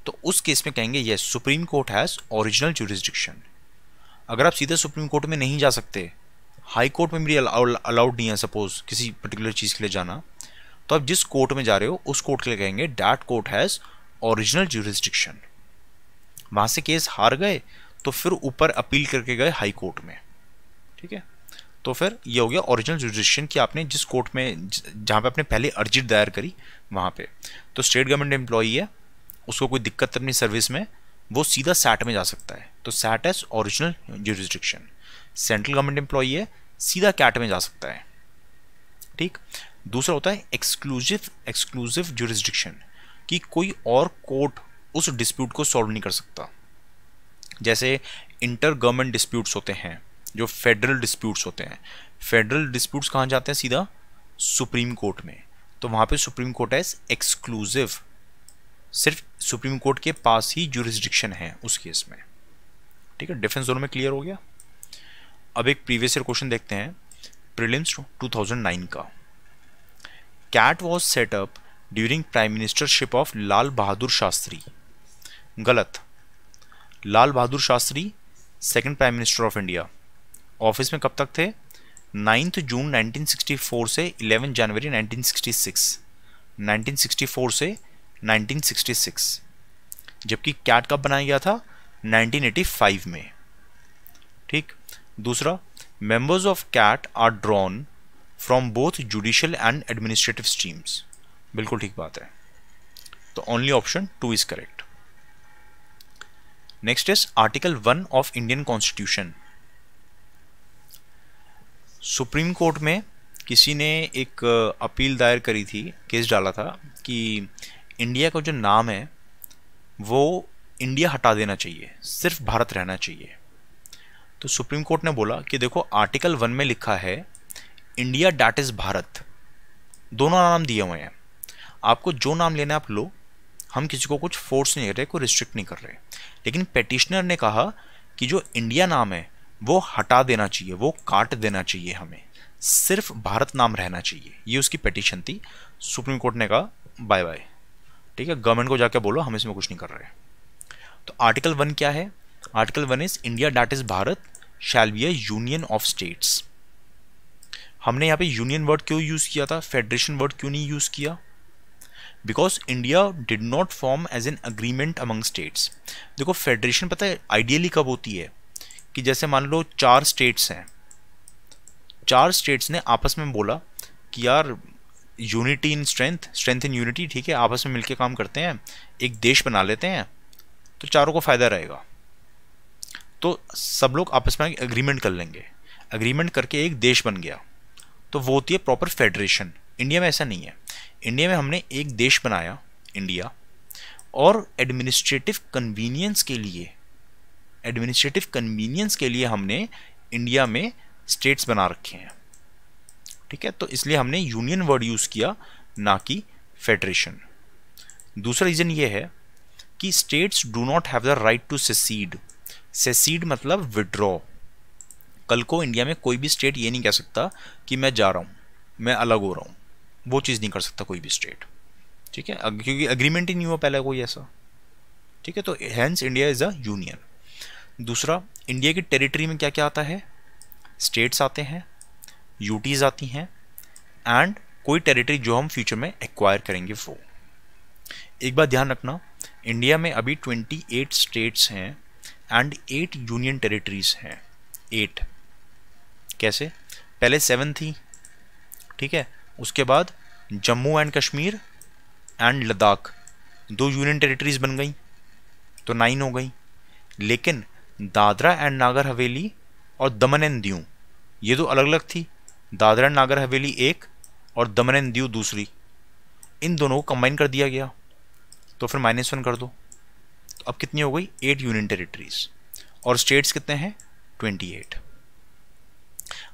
तो उस केस में कहेंगे yes supreme court has original jurisdiction अगर आप सीधे सुप्रीम कोर्ट में नहीं जा सकते हाई कोर्ट में भी अलाउड नहीं है सपोज किसी पर्टिकुलर चीज़ के लिए जाना तो आप जिस कोर्ट में जा रहे हो उस कोर्ट के लिए कहेंगे that court has original jurisdiction वहाँ से केस हार गए तो फिर ऊपर अपील करके गए हाई कोर्ट में ठीक है तो फिर ये हो गया ओरिजिनल जुडिशन कि आपने जिस कोर्ट में जहाँ पे आपने पहले अर्जी दायर करी वहाँ पे तो स्टेट गवर्नमेंट एम्प्लॉई है उसको कोई दिक्कत अपनी सर्विस में वो सीधा सैट में जा सकता है तो set S original जुरिस्ट्रिक्शन central government employee है सीधा कैट में जा सकता है ठीक दूसरा होता है एक्सक्लूसिव एक्सक्लूसिव जुरिस्ट्रिक्शन कि कोई और कोर्ट उस डिस्प्यूट को सॉल्व नहीं कर सकता जैसे इंटर गवर्नमेंट डिस्प्यूट्स होते हैं जो फेडरल डिस्प्यूट्स होते हैं फेडरल डिस्प्यूट्स कहाँ जाते हैं सीधा सुप्रीम कोर्ट में तो वहाँ पे सुप्रीम कोर्ट एज एक्सक्लूसिव सिर्फ सुप्रीम कोर्ट के पास ही जुरिस्डिक्शन है उस केस में ठीक है डिफेंस दोनों में क्लियर हो गया अब एक प्रीवियस ईयर क्वेश्चन देखते हैं प्रिलिम्स 2009 का CAT was set up during prime ministership of Lal Bahadur Shastri गलत Lal Bahadur Shastri second prime minister of India office में कब तक थे नाइन्थ जून 1964 से 11 जनवरी 1966 1964 से 1966 जबकि कैट कब बनाया गया था 1985 में ठीक दूसरा members of CAT are drawn from both judicial and administrative streams बिल्कुल ठीक बात है तो only option two is correct next is article one of Indian constitution supreme court में किसी ने एक अपील दायर करी थी केस डाला था कि इंडिया का जो नाम है वो इंडिया हटा देना चाहिए सिर्फ भारत रहना चाहिए तो सुप्रीम कोर्ट ने बोला कि देखो आर्टिकल वन में लिखा है इंडिया डैट इज़ भारत दोनों नाम दिए हुए हैं आपको जो नाम लेना है आप लो हम किसी को कुछ फोर्स नहीं कर रहे कोई रिस्ट्रिक्ट नहीं कर रहे लेकिन पेटिशनर ने कहा कि जो इंडिया नाम है वो हटा देना चाहिए वो काट देना चाहिए हमें सिर्फ भारत नाम रहना चाहिए ये उसकी पेटिशन थी सुप्रीम कोर्ट ने कहा बाय बाय ठीक है गवर्नमेंट को जाके बोलो हम इसमें कुछ नहीं कर रहे तो आर्टिकल वन क्या है article one is India that is Bharat shall be union of states हमने यहाँ पे यूनियन वर्ड क्यों यूज़ किया था फेडरेशन वर्ड क्यों नहीं यूज़ किया because India did not form as an agreement among states देखो फेडरेशन पता है आइडियली कब होती है कि जैसे मान लो चार स्टेट्स हैं चार स्टेट्स ने आपस में बोला कि यार unity in strength strength in unity ठीक है आपस में मिलकर काम करते हैं एक देश बना लेते हैं तो चारों को फ़ायदा रहेगा तो सब लोग आपस में अग्रीमेंट कर लेंगे अग्रीमेंट करके एक देश बन गया तो वो होती है प्रॉपर फेडरेशन इंडिया में ऐसा नहीं है इंडिया में हमने एक देश बनाया इंडिया और एडमिनिस्ट्रेटिव कन्वीनियंस के लिए एडमिनिस्ट्रेटिव कन्वीनियंस के लिए हमने इंडिया में स्टेट्स बना रखे हैं ठीक है तो इसलिए हमने यूनियन वर्ड यूज़ किया ना कि फेडरेशन दूसरा रीज़न ये है कि states do not have the right to secede secede मतलब विड्रॉ कल को इंडिया में कोई भी स्टेट ये नहीं कह सकता कि मैं जा रहा हूँ मैं अलग हो रहा हूँ वो चीज़ नहीं कर सकता कोई भी स्टेट ठीक है क्योंकि अग्रीमेंट ही नहीं हुआ पहले कोई ऐसा ठीक है तो hence India is a union दूसरा इंडिया की टेरिटरी में क्या क्या आता है स्टेट्स आते हैं यूटीज़ आती हैं एंड कोई टेरिटरी जो हम फ्यूचर में एक्वायर करेंगे वो एक बात ध्यान रखना इंडिया में अभी 28 स्टेट्स हैं एंड 8 यूनियन टेरिटरीज हैं 8 कैसे पहले 7 थी ठीक है उसके बाद जम्मू एंड कश्मीर एंड लद्दाख दो यूनियन टेरिटरीज बन गई तो नाइन हो गई लेकिन दादरा एंड नागर हवेली और दमन एंड दीव ये दो अलग अलग थी दादरा नागर हवेली एक और दमन एंड दीव दूसरी इन दोनों को कंबाइन कर दिया गया तो फिर माइनस वन कर दो तो अब कितनी हो गई एट यूनियन टेरिटरीज और स्टेट्स कितने हैं ट्वेंटी एट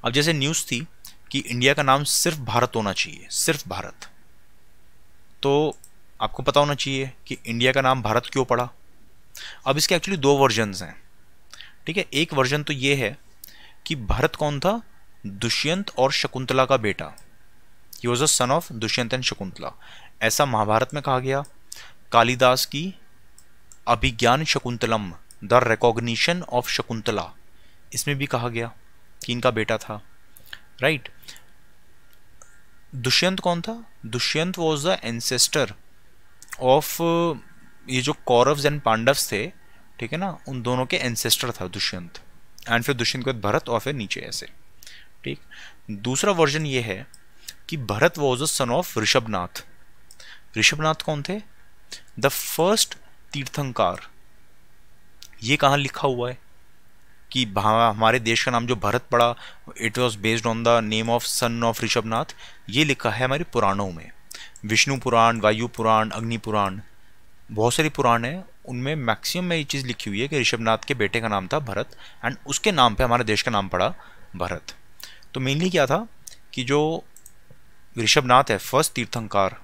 अब जैसे न्यूज़ थी कि इंडिया का नाम सिर्फ भारत होना चाहिए सिर्फ भारत तो आपको पता होना चाहिए कि इंडिया का नाम भारत क्यों पड़ा अब इसके एक्चुअली दो वर्जनस हैं ठीक है एक वर्जन तो ये है कि भारत कौन था दुष्यंत और शकुंतला का बेटा he was a son of Dushyant and Shakuntala ऐसा महाभारत में कहा गया कालिदास की Abhijnana Shakuntalam the recognition of Shakuntala इसमें भी कहा गया कि इनका बेटा था राइट दुष्यंत कौन था Dushyant was the ancestor of ये जो कौरव्स एंड पांडव्स थे ठीक है ना उन दोनों के एंसेस्टर था दुष्यंत एंड फिर दुष्यंत के भरत और फिर नीचे ऐसे ठीक दूसरा वर्जन ये है कि Bharat was a son of Rishabhanatha Rishabhanatha कौन थे द फर्स्ट तीर्थंकार ये कहाँ लिखा हुआ है कि हमारे देश का नाम जो भरत पड़ा it was based on the name of son of Rishabhanatha ये लिखा है हमारे पुराणों में विष्णु पुराण वायु पुराण अग्नि पुराण बहुत सारे पुराण हैं उनमें मैक्सिमम में ये चीज़ लिखी हुई है कि ऋषभनाथ के बेटे का नाम था भरत एंड उसके नाम पे हमारे देश का नाम पड़ा भरत तो मेनली क्या था कि जो ऋषभनाथ है फर्स्ट तीर्थंकार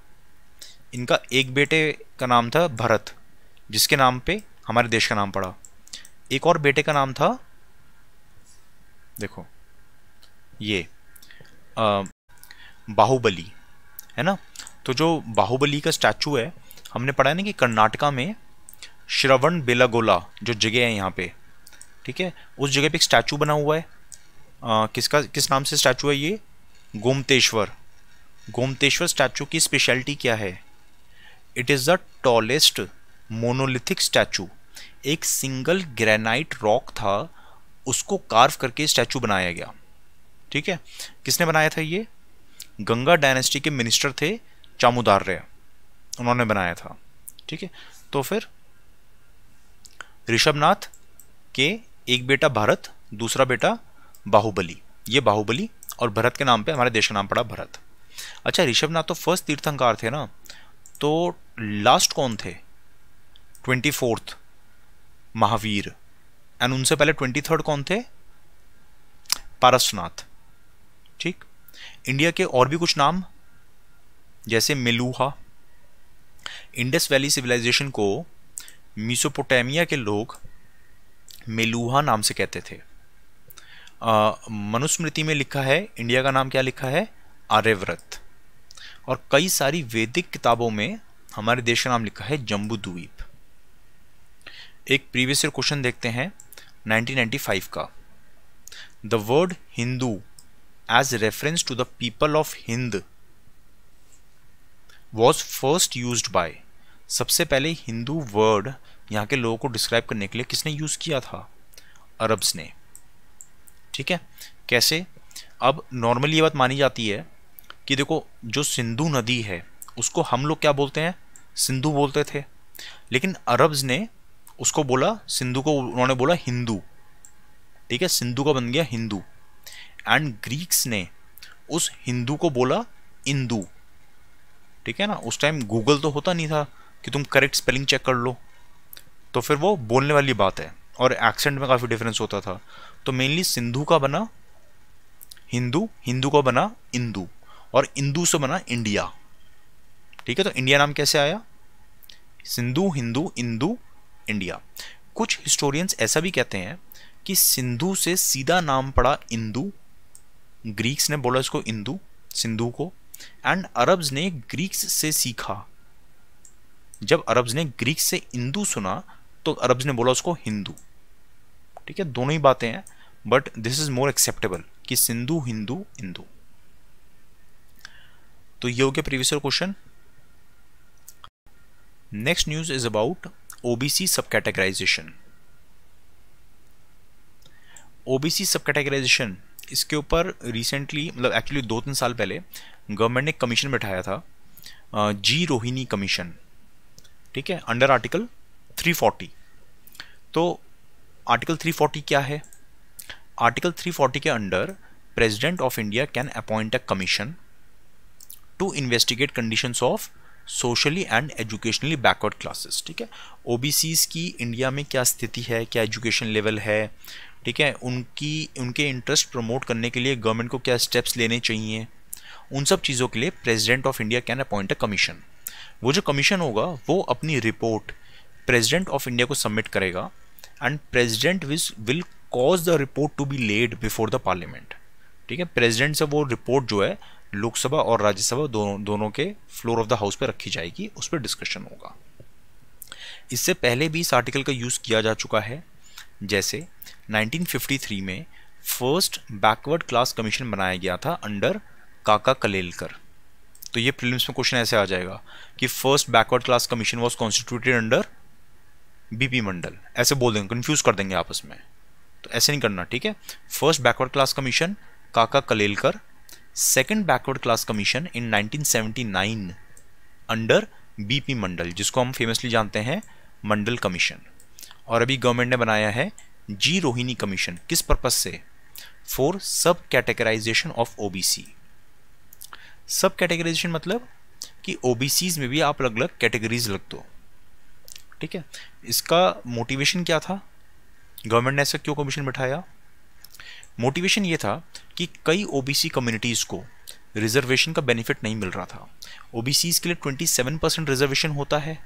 इनका एक बेटे का नाम था भरत जिसके नाम पे हमारे देश का नाम पड़ा एक और बेटे का नाम था देखो ये आ, बाहुबली है ना तो जो बाहुबली का स्टैचू है हमने पढ़ा है ना कि कर्नाटका में श्रवण बेलागोला जो जगह है यहाँ पे ठीक है उस जगह पे एक स्टैचू बना हुआ है आ, किसका किस नाम से स्टैचू है ये गोमतेश्वर गोमतेश्वर स्टैचू की स्पेशलिटी क्या है it is the tallest monolithic statue एक सिंगल ग्रेनाइट रॉक था उसको कार्व करके स्टैचू बनाया गया ठीक है किसने बनाया था ये गंगा डायनेस्टी के मिनिस्टर थे चामुदार्य उन्होंने बनाया था ठीक है तो फिर ऋषभनाथ के एक बेटा भारत दूसरा बेटा बाहुबली ये बाहुबली और भरत के नाम पे हमारे देश का नाम पड़ा भरत अच्छा ऋषभनाथ तो फर्स्ट तीर्थंकार थे ना तो लास्ट कौन थे ट्वेंटी फोर्थ महावीर एंड उनसे पहले ट्वेंटी थर्ड कौन थे पारसनाथ ठीक इंडिया के और भी कुछ नाम जैसे मेलूहा इंडस वैली सिविलाइजेशन को मिसोपोटामिया के लोग मेलूहा नाम से कहते थे मनुस्मृति में लिखा है इंडिया का नाम क्या लिखा है आर्यव्रत और कई सारी वैदिक किताबों में हमारे देश का नाम लिखा है जम्बू द्वीप एक प्रीवियस ईयर क्वेश्चन देखते हैं 1995 का the word Hindu as reference to the people of Hind was first use by सबसे पहले हिंदू वर्ड यहाँ के लोगों को डिस्क्राइब करने के लिए किसने यूज़ किया था अरब्स ने ठीक है कैसे अब नॉर्मली ये बात मानी जाती है कि देखो जो सिंधु नदी है उसको हम लोग क्या बोलते हैं सिंधु बोलते थे लेकिन अरब्स ने उसको बोला सिंधु को उन्होंने बोला हिंदू ठीक है सिंधु का बन गया हिंदू एंड ग्रीक्स ने उस हिंदू को बोला इंदू ठीक है ना उस टाइम गूगल तो होता नहीं था कि तुम करेक्ट स्पेलिंग चेक कर लो तो फिर वो बोलने वाली बात है और एक्सेंट में काफ़ी डिफरेंस होता था तो मेनली सिंधु का बना हिंदू हिंदू का बना इंदू और इंदू से बना इंडिया ठीक है तो इंडिया नाम कैसे आया सिंधु हिंदू इंदू इंडिया कुछ हिस्टोरियंस ऐसा भी कहते हैं कि सिंधु से सीधा नाम पड़ा इंदू ग्रीक्स ने बोला इसको इंदू सिंधु को एंड अरब्स ने ग्रीक्स से सीखा जब अरब्स ने ग्रीक से इंदू सुना तो अरब्स ने बोला उसको हिंदू ठीक है दोनों ही बातें हैं but this is more acceptable कि सिंधु हिंदू इंदू तो ये हो गया previous question next news is about OBC sub categorisation OBC sub categorisation इसके ऊपर रिसेंटली मतलब एक्चुअली दो तीन साल पहले गवर्नमेंट ने कमीशन बैठाया था जी रोहिणी कमीशन ठीक है अंडर आर्टिकल 340 तो आर्टिकल 340 क्या है आर्टिकल 340 के under president of India can appoint a commission to investigate conditions of socially and educationally backward classes ठीक है ओ की इंडिया में क्या स्थिति है क्या एजुकेशन लेवल है ठीक है उनकी उनके इंटरेस्ट प्रमोट करने के लिए गवर्नमेंट को क्या स्टेप्स लेने चाहिए उन सब चीज़ों के लिए president of India can appoint a commission वो जो कमीशन होगा वो अपनी रिपोर्ट प्रेसिडेंट ऑफ इंडिया को सबमिट करेगा एंड प्रेजिडेंट विस will cause the report to be laid before the parliament ठीक है प्रेजिडेंट से वो रिपोर्ट जो है लोकसभा और राज्यसभा दोनों दोनों के फ्लोर ऑफ द हाउस पर रखी जाएगी उस पर डिस्कशन होगा इससे पहले भी इस आर्टिकल का यूज़ किया जा चुका है जैसे 1953 में फर्स्ट बैकवर्ड क्लास कमीशन बनाया गया था अंडर काका कलेलकर तो ये प्रीलिम्स में क्वेश्चन ऐसे आ जाएगा कि first backward class commission was constituted under B P Mandal ऐसे बोल देंगे कंफ्यूज कर देंगे आपस में तो ऐसे नहीं करना ठीक है first backward class commission Kaka Kalelkar second backward class commission in 1979 under B P Mandal जिसको हम फेमसली जानते हैं मंडल कमीशन और अभी गवर्नमेंट ने बनाया है जी रोहिणी कमीशन किस पर्पज से फॉर सब कैटेगराइजेशन ऑफ ओ सब कैटेगराइजेशन मतलब कि ओबीसीज में भी आप अलग अलग कैटेगरीज लग दो ठीक है इसका मोटिवेशन क्या था गवर्नमेंट ने ऐसा क्यों कमीशन बिठाया मोटिवेशन ये था कि कई ओबीसी कम्युनिटीज़ को रिजर्वेशन का बेनिफिट नहीं मिल रहा था ओबीसीज के लिए 27 परसेंट रिजर्वेशन होता है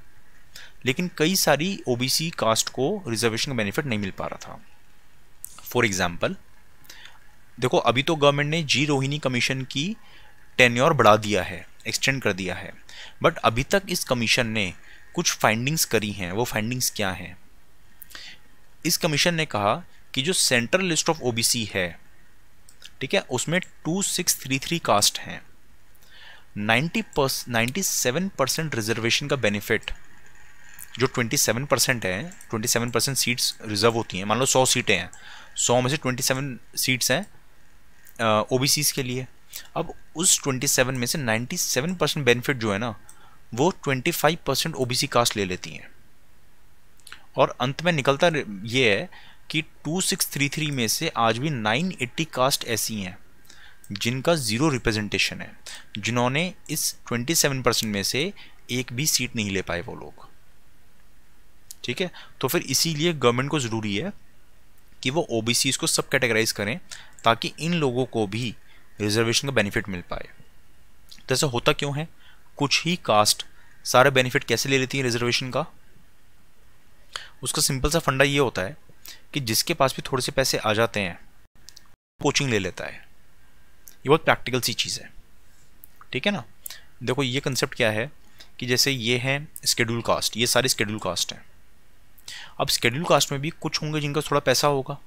लेकिन कई सारी ओबीसी कास्ट को रिजर्वेशन का बेनिफिट नहीं मिल पा रहा था फॉर एग्जाम्पल देखो अभी तो गवर्नमेंट ने जी रोहिणी कमीशन की टेन्योर बढ़ा दिया है एक्सटेंड कर दिया है बट अभी तक इस कमीशन ने कुछ फाइंडिंग्स करी हैं वो फाइंडिंग्स क्या हैं इस कमीशन ने कहा कि जो सेंट्रल लिस्ट ऑफ ओबीसी है ठीक है उसमें 2633 कास्ट हैं 90 97 परसेंट रिजर्वेशन का बेनिफिट जो 27 परसेंट है 27 परसेंट सीट्स रिजर्व होती हैं मान लो 100 सीटें हैं 100 में से 27 सीट्स हैं ओ के लिए अब उस 27 में से 97 परसेंट बेनिफिट जो है ना वो 25 परसेंट ओ कास्ट ले लेती हैं और अंत में निकलता ये है कि 2633 में से आज भी 980 कास्ट ऐसी हैं जिनका ज़ीरो रिप्रेजेंटेशन है जिन्होंने इस 27 परसेंट में से एक भी सीट नहीं ले पाए वो लोग ठीक है तो फिर इसीलिए गवर्नमेंट को ज़रूरी है कि वो ओ को सब कैटेगराइज करें ताकि इन लोगों को भी रिजर्वेशन का बेनिफिट मिल पाए तो ऐसा होता क्यों है कुछ ही कास्ट सारे बेनिफिट कैसे ले लेती है रिजर्वेशन का उसका सिंपल सा फंडा ये होता है कि जिसके पास भी थोड़े से पैसे आ जाते हैं कोचिंग ले लेता है ये बहुत प्रैक्टिकल सी चीज़ है ठीक है ना देखो ये कंसेप्ट क्या है कि जैसे ये हैं स्केड्यूल कास्ट ये सारे स्केड्यूल कास्ट हैं अब स्केड्यूल कास्ट में भी कुछ होंगे जिनका थोड़ा पैसा होगा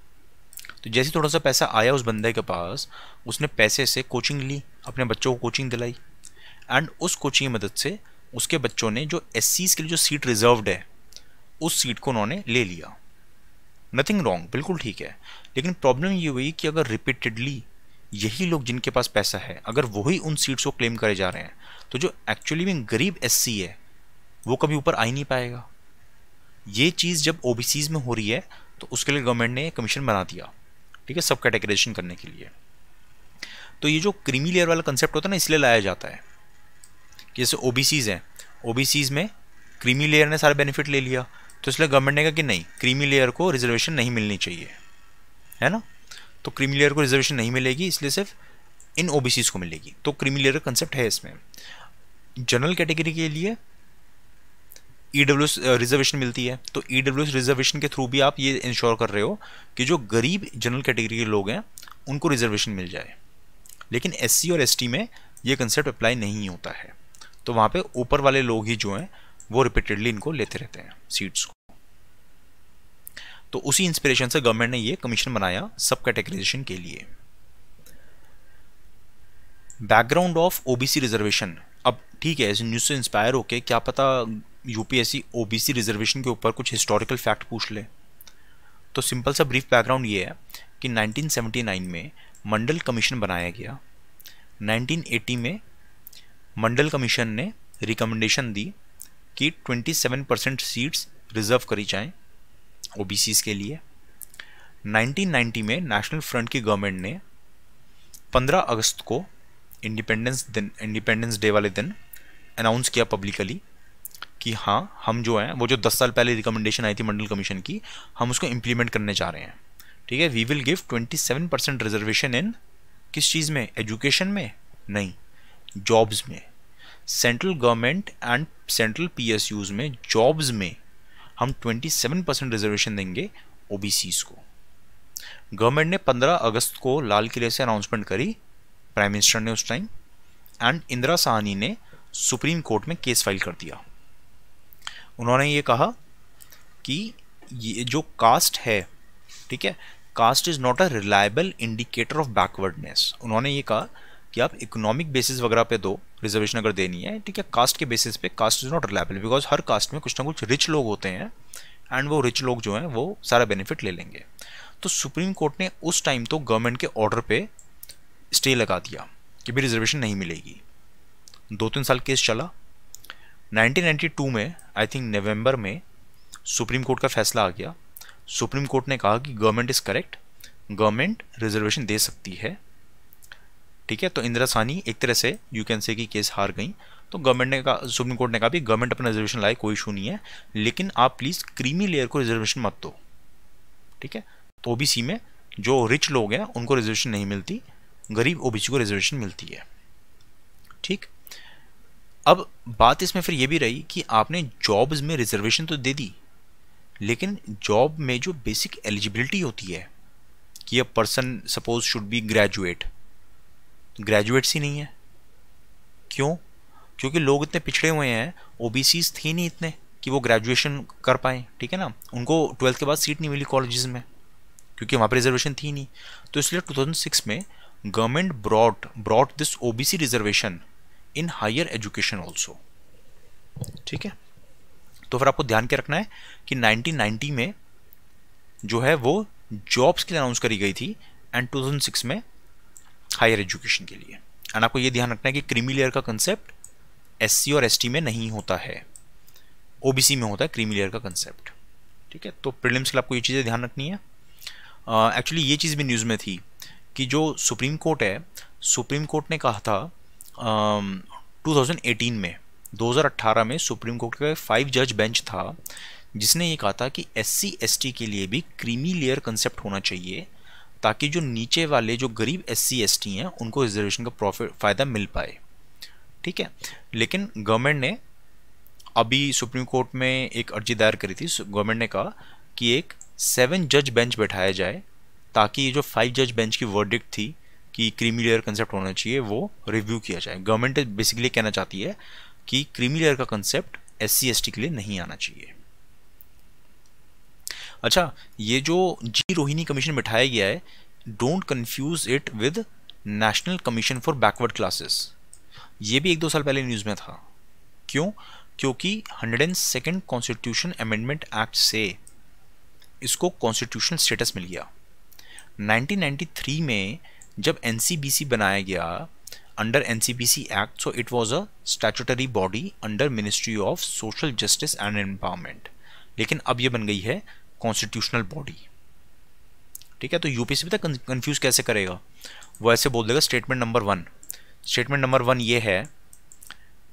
तो जैसे थोड़ा सा पैसा आया उस बंदे के पास उसने पैसे से कोचिंग ली अपने बच्चों को कोचिंग दिलाई एंड उस कोचिंग की मदद से उसके बच्चों ने जो एस के लिए जो सीट रिजर्व है उस सीट को उन्होंने ले लिया नथिंग रॉन्ग बिल्कुल ठीक है लेकिन प्रॉब्लम ये हुई कि अगर रिपीटेडली यही लोग जिनके पास पैसा है अगर वही उन सीट्स को क्लेम करे जा रहे हैं तो जो एक्चुअली में गरीब एस है वो कभी ऊपर आ ही नहीं पाएगा ये चीज़ जब ओ में हो रही है तो उसके लिए गवर्नमेंट ने कमीशन बना दिया ठीक है सब कैटेगराइजेशन करने के लिए तो ये जो क्रीमी लेयर वाला कंसेप्ट होता है ना इसलिए लाया जाता है जैसे ओ हैं ओ में क्रीमी लेयर ने सारा बेनिफिट ले लिया तो इसलिए गवर्नमेंट ने कहा कि नहीं क्रीमी लेयर को रिजर्वेशन नहीं मिलनी चाहिए है ना तो क्रीमी लेयर को रिजर्वेशन नहीं मिलेगी इसलिए सिर्फ इन ओ को मिलेगी तो क्रीमी लेयर का कंसेप्ट है इसमें जनरल कैटेगरी के लिए ई e रिजर्वेशन मिलती है तो ई e रिजर्वेशन के थ्रू भी आप ये इंश्योर कर रहे हो कि जो गरीब जनरल कैटेगरी के लोग हैं उनको रिजर्वेशन मिल जाए लेकिन एस और एस में ये कंसेप्ट अप्लाई नहीं होता है तो वहां पे ऊपर वाले लोग ही जो हैं वो रिपीटेडली इनको लेते रहते हैं सीट्स को तो उसी इंस्पिरेशन से गवर्नमेंट ने ये कमीशन बनाया सब कैटेगराइजेशन के लिए बैकग्राउंड ऑफ ओबीसी रिजर्वेशन अब ठीक है न्यूज़ से इंस्पायर होके क्या पता यूपीएससी ओबीसी रिजर्वेशन के ऊपर कुछ हिस्टोरिकल फैक्ट पूछ ले तो सिंपल सा ब्रीफ बैकग्राउंड ये है कि 1979 में मंडल कमीशन बनाया गया 1980 में मंडल कमीशन ने रिकमेंडेशन दी कि 27 परसेंट सीट्स रिजर्व करी जाएं ओ के लिए 1990 में नेशनल फ्रंट की गवर्नमेंट ने 15 अगस्त को इंडिपेंडेंस दिन इंडिपेंडेंस डे वाले दिन अनाउंस किया पब्लिकली कि हाँ हम जो हैं वो जो 10 साल पहले रिकमेंडेशन आई थी मंडल कमीशन की हम उसको इम्प्लीमेंट करने जा रहे हैं ठीक है we will give 27 percent reservation in किस चीज़ में एजुकेशन में नहीं जॉब्स में central government and central PSUs में जॉब्स में हम 27 परसेंट रिजर्वेशन देंगे ओ को गवर्नमेंट ने 15 अगस्त को लाल किले से अनाउंसमेंट करी प्राइम मिनिस्टर ने उस टाइम एंड इंदिरा साहनी ने सुप्रीम कोर्ट में केस फाइल कर दिया उन्होंने ये कहा कि ये जो कास्ट है ठीक है caste is not a reliable indicator of backwardness उन्होंने ये कहा कि आप इकोनॉमिक बेसिस वगैरह पे दो रिजर्वेशन अगर देनी है ठीक है कास्ट के बेसिस पे caste is not reliable because हर कास्ट में कुछ ना कुछ रिच लोग होते हैं एंड वो रिच लोग जो हैं वो सारा बेनिफिट ले लेंगे तो सुप्रीम कोर्ट ने उस टाइम तो गवर्नमेंट के ऑर्डर पे स्टे लगा दिया कि भी रिजर्वेशन नहीं मिलेगी दो तीन साल केस चला 1992 में आई थिंक नवंबर में सुप्रीम कोर्ट का फैसला आ गया सुप्रीम कोर्ट ने कहा कि government is correct government reservation दे सकती है ठीक है तो इंदिरा सानी एक तरह से यू कैन से कि केस हार गई तो गवर्नमेंट ने कहा सुप्रीम कोर्ट ने कहा भी गवर्नमेंट अपना रिजर्वेशन लाए कोई इशू नहीं है लेकिन आप प्लीज़ क्रीमी लेयर को रिजर्वेशन मत दो ठीक है तो ओबीसी में जो रिच लोग हैं उनको रिजर्वेशन नहीं मिलती गरीब ओबीसी को रिजर्वेशन मिलती है ठीक अब बात इसमें फिर ये भी रही कि आपने जॉब्स में रिजर्वेशन तो दे दी लेकिन जॉब में जो बेसिक एलिजिबिलिटी होती है कि a person suppose should be graduate graduates ही नहीं है क्यों क्योंकि लोग इतने पिछड़े हुए हैं ओ थे नहीं इतने कि वो ग्रेजुएशन कर पाएँ ठीक है ना उनको ट्वेल्थ के बाद सीट नहीं मिली कॉलेज में क्योंकि वहाँ पर रिजर्वेशन थी नहीं तो इसलिए 2006 में गवर्नमेंट ब्रॉड ब्रॉड दिस ओ reservation in higher education also ठीक है तो फिर आपको ध्यान के रखना है कि 1990 में जो है वो जॉब्स के लिए अनाउंस करी गई थी एंड 2006 में हायर एजुकेशन के लिए एंड आपको ये ध्यान रखना है कि क्रीमी लेयर का कंसेप्ट एस और एस में नहीं होता है ओ में होता है क्रीमी लेयर का कंसेप्ट ठीक है तो प्रिलिम्स के लिए आपको ये चीज़ें ध्यान रखनी है एक्चुअली uh, ये चीज़ भी न्यूज़ में थी कि जो सुप्रीम कोर्ट है सुप्रीम कोर्ट ने कहा था uh, 2018 में 2018 में सुप्रीम कोर्ट का फाइव जज बेंच था जिसने ये कहा था कि एस सी के लिए भी क्रीमी लेयर कंसेप्ट होना चाहिए ताकि जो नीचे वाले जो गरीब एस सी एस टी हैं उनको रिजर्वेशन का प्रॉफिट फ़ायदा मिल पाए ठीक है लेकिन गवर्नमेंट ने अभी सुप्रीम कोर्ट में एक अर्जी दायर करी थी गवर्नमेंट ने कहा कि एक सेवन जज बेंच बैठाया जाए ताकि ये जो फाइव जज बेंच की वर्डिक्ट थी कि क्रीमी लेयर कंसेप्ट होना चाहिए वो रिव्यू किया जाए गवर्नमेंट बेसिकली कहना चाहती है कि क्रीमी लेयर का कंसेप्ट एस सी के लिए नहीं आना चाहिए अच्छा ये जो जी रोहिणी कमीशन बिठाया गया है don't confuse it with National commission for Backward Classes ये भी एक दो साल पहले न्यूज़ में था क्यों क्योंकि hundred and second constitution amendment act से इसको कॉन्स्टिट्यूशन स्टेटस मिल गया 1993 में जब एन बनाया गया under N act so it was a statutory body under ministry of social justice and empowerment लेकिन अब ये बन गई है कॉन्स्टिट्यूशनल बॉडी ठीक है तो यूपीएससी भी तक तो कन्फ्यूज़ कैसे करेगा वो ऐसे बोल देगा statement number one statement number one ये है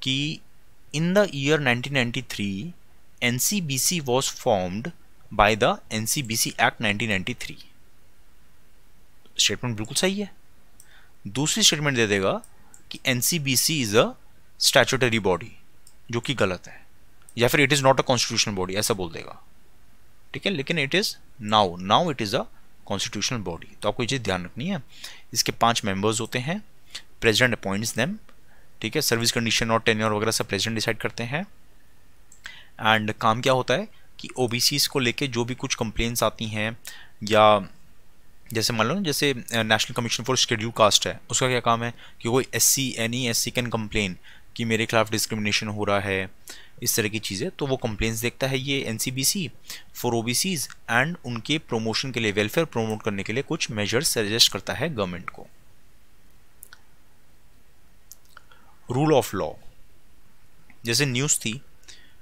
कि in the year 1993 NCBC was formed by the NCBC act 1993 statement बिल्कुल सही है दूसरी स्टेटमेंट दे देगा कि NCBC is a statutory body जो कि गलत है या फिर it is not a constitutional body ऐसा बोल देगा ठीक है लेकिन it is now now it is a constitutional body तो आपको ये चीज़ ध्यान रखनी है इसके पांच मेंबर्स होते हैं प्रेसिडेंट अपॉइंट्स देम ठीक है सर्विस कंडीशन और टेन्योर वगैरह सब प्रेसिडेंट डिसाइड करते हैं एंड काम क्या होता है कि ओ को लेके जो भी कुछ कंप्लेंट्स आती हैं या जैसे मान लो ना जैसे national commission for scheduled caste है उसका क्या काम है कि कोई S C N E S C can complain कि मेरे खिलाफ डिस्क्रिमिनेशन हो रहा है इस तरह की चीज़ें तो वो कंप्लेंट्स देखता है ये N C C B for O and उनके प्रोमोशन के लिए वेलफेयर प्रोमोट करने के लिए कुछ मेजर्स सजेस्ट करता है गवर्नमेंट को रूल ऑफ लॉ जैसे न्यूज़ थी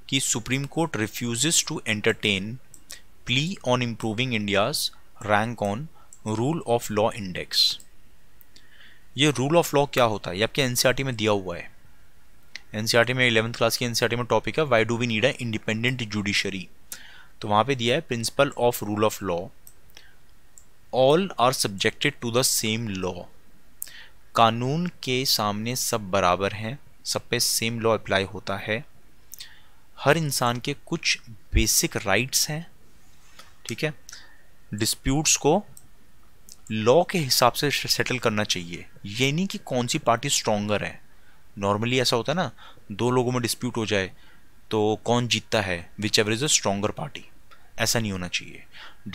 कि Supreme Court refuse to entertain plea on improving India's rank on rule of law index ये रूल ऑफ लॉ क्या होता है ये आपके एन e में दिया हुआ है एनसीईआरटी e में इलेवंथ क्लास की एनसीईआरटी e में टॉपिक है why do we need a independent judiciary तो वहाँ पे दिया है principle of rule of law all are subjected to the same law कानून के सामने सब बराबर हैं सब पे सेम लॉ अप्लाई होता है हर इंसान के कुछ बेसिक राइट्स हैं ठीक है डिस्प्यूट्स को लॉ के हिसाब से सेटल करना चाहिए ये नहीं कि कौन सी पार्टी स्ट्रॉन्गर है नॉर्मली ऐसा होता है ना दो लोगों में डिस्प्यूट हो जाए तो कौन जीतता है which ever is a stronger party ऐसा नहीं होना चाहिए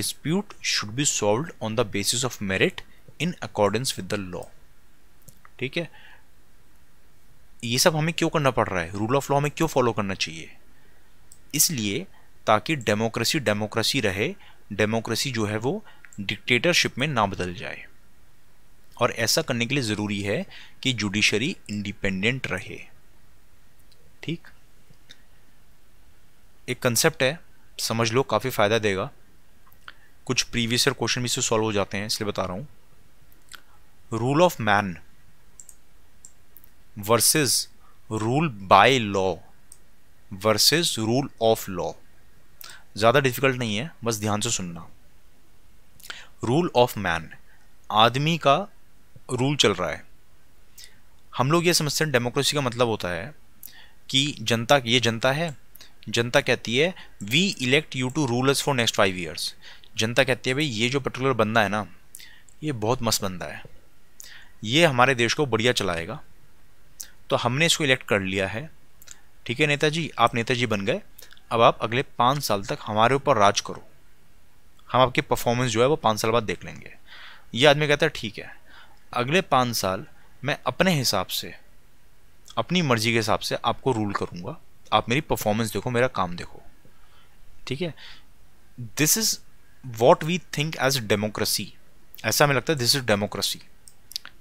dispute should be solve on the basis of merit in accordance with the law ठीक है ये सब हमें क्यों करना पड़ रहा है रूल ऑफ लॉ हमें क्यों फॉलो करना चाहिए इसलिए ताकि डेमोक्रेसी डेमोक्रेसी रहे डेमोक्रेसी जो है वो डिक्टेटरशिप में ना बदल जाए और ऐसा करने के लिए ज़रूरी है कि जुडिशरी इंडिपेंडेंट रहे ठीक एक कंसेप्ट है समझ लो काफ़ी फ़ायदा देगा कुछ प्रीवियस ईयर क्वेश्चन भी इससे सॉल्व हो जाते हैं इसलिए बता रहा हूँ rule of man versus rule by law versus rule of law ज़्यादा डिफिकल्ट नहीं है बस ध्यान से सुनना रूल ऑफ मैन आदमी का रूल चल रहा है हम लोग ये समझते हैं डेमोक्रेसी का मतलब होता है कि जनता ये जनता है जनता कहती है we elect you to rulers for next five years जनता कहती है भाई ये जो पर्टिकुलर बंदा है ना ये बहुत मस्त बंदा है ये हमारे देश को बढ़िया चलाएगा तो हमने इसको इलेक्ट कर लिया है ठीक है नेताजी आप नेताजी बन गए अब आप अगले पाँच साल तक हमारे ऊपर राज करो हम आपकी परफॉर्मेंस जो है वो पाँच साल बाद देख लेंगे ये आदमी कहता है ठीक है अगले पाँच साल मैं अपने हिसाब से अपनी मर्जी के हिसाब से आपको रूल करूँगा आप मेरी परफॉर्मेंस देखो मेरा काम देखो ठीक है this is what we think as democracy ऐसा हमें लगता है दिस इज़ डेमोक्रेसी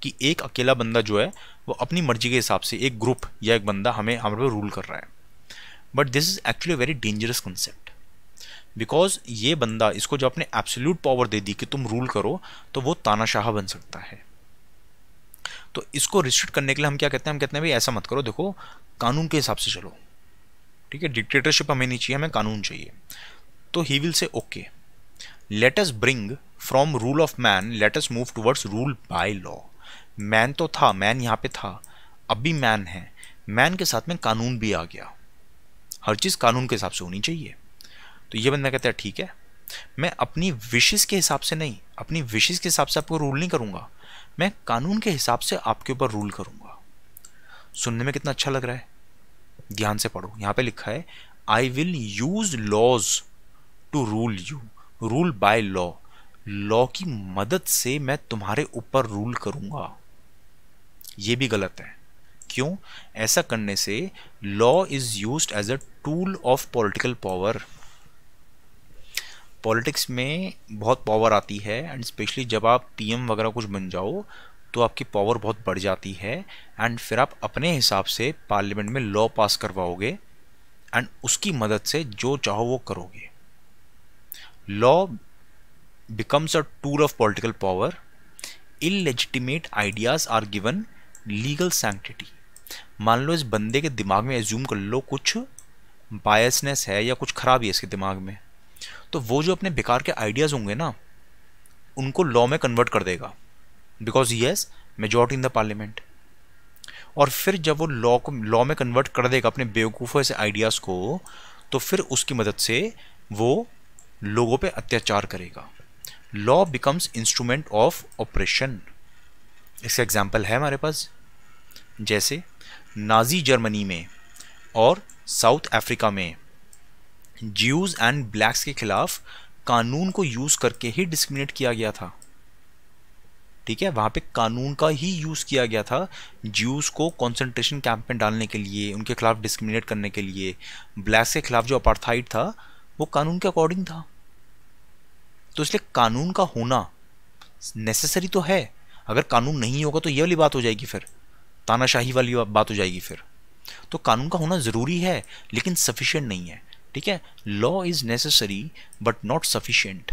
कि एक अकेला बंदा जो है वो अपनी मर्जी के हिसाब से एक ग्रुप या एक बंदा हमें हमारे पर रूल कर रहा है but this is actually very dangerous concept because ये बंदा इसको जो आपने एब्सोल्यूट पावर दे दी कि तुम रूल करो तो वो तानाशाह बन सकता है तो इसको रिस्ट्रिक्ट करने के लिए हम क्या कहते हैं हम कहते हैं भाई ऐसा मत करो देखो कानून के हिसाब से चलो ठीक है डिक्टेटरशिप हमें नहीं चाहिए हमें कानून चाहिए तो ही विल से okay let us bring from rule of man let us move towards rule by law man तो था मैन यहाँ पे था अब भी मैन है मैन के साथ में कानून भी आ गया हर चीज़ कानून के हिसाब से होनी चाहिए तो ये बंदा कहता है ठीक है मैं अपनी विशेष के हिसाब से नहीं अपनी विशेष के हिसाब से आपको रूल नहीं करूँगा मैं कानून के हिसाब से आपके ऊपर रूल करूंगा सुनने में कितना अच्छा लग रहा है ध्यान से पढ़ो यहां पे लिखा है I will use laws to rule you rule by law law की मदद से मैं तुम्हारे ऊपर रूल करूंगा ये भी गलत है क्यों ऐसा करने से law is use as a tool of political power politics में बहुत पावर आती है एंड स्पेशली जब आप पीएम वगैरह कुछ बन जाओ तो आपकी पावर बहुत बढ़ जाती है एंड फिर आप अपने हिसाब से पार्लियामेंट में लॉ पास करवाओगे एंड उसकी मदद से जो चाहो वो करोगे law becomes a tool of political power illegitimate ideas are given legal sanctity मान लो इस बंदे के दिमाग में एज्यूम कर लो कुछ बायसनेस है या कुछ खराबी है इसके दिमाग में तो वो जो अपने बेकार के आइडियाज़ होंगे ना उनको लॉ में कन्वर्ट कर देगा because yes majority in the parliament और फिर जब वो लॉ को लॉ में कन्वर्ट कर देगा अपने बेवकूफ़ों ऐसे आइडियाज़ को तो फिर उसकी मदद से वो लोगों पे अत्याचार करेगा law becomes instrument of operation इसका एग्जाम्पल है हमारे पास जैसे नाजी जर्मनी में और साउथ अफ्रीका में ज्यूज एंड ब्लैक्स के खिलाफ कानून को यूज़ करके ही डिस्क्रिमिनेट किया गया था ठीक है वहां पे कानून का ही यूज़ किया गया था ज्यूज़ को कॉन्सेंट्रेशन कैंप में डालने के लिए उनके खिलाफ डिस्क्रिमिनेट करने के लिए ब्लैक्स के खिलाफ जो अपार्थाइट था वो कानून के अकॉर्डिंग था तो इसलिए कानून का होना नेसेसरी तो है अगर कानून नहीं होगा तो ये वाली बात हो जाएगी फिर तानाशाही वाली बात हो जाएगी फिर तो कानून का होना ज़रूरी है लेकिन सफिशेंट नहीं है ठीक है law is necessary but not sufficient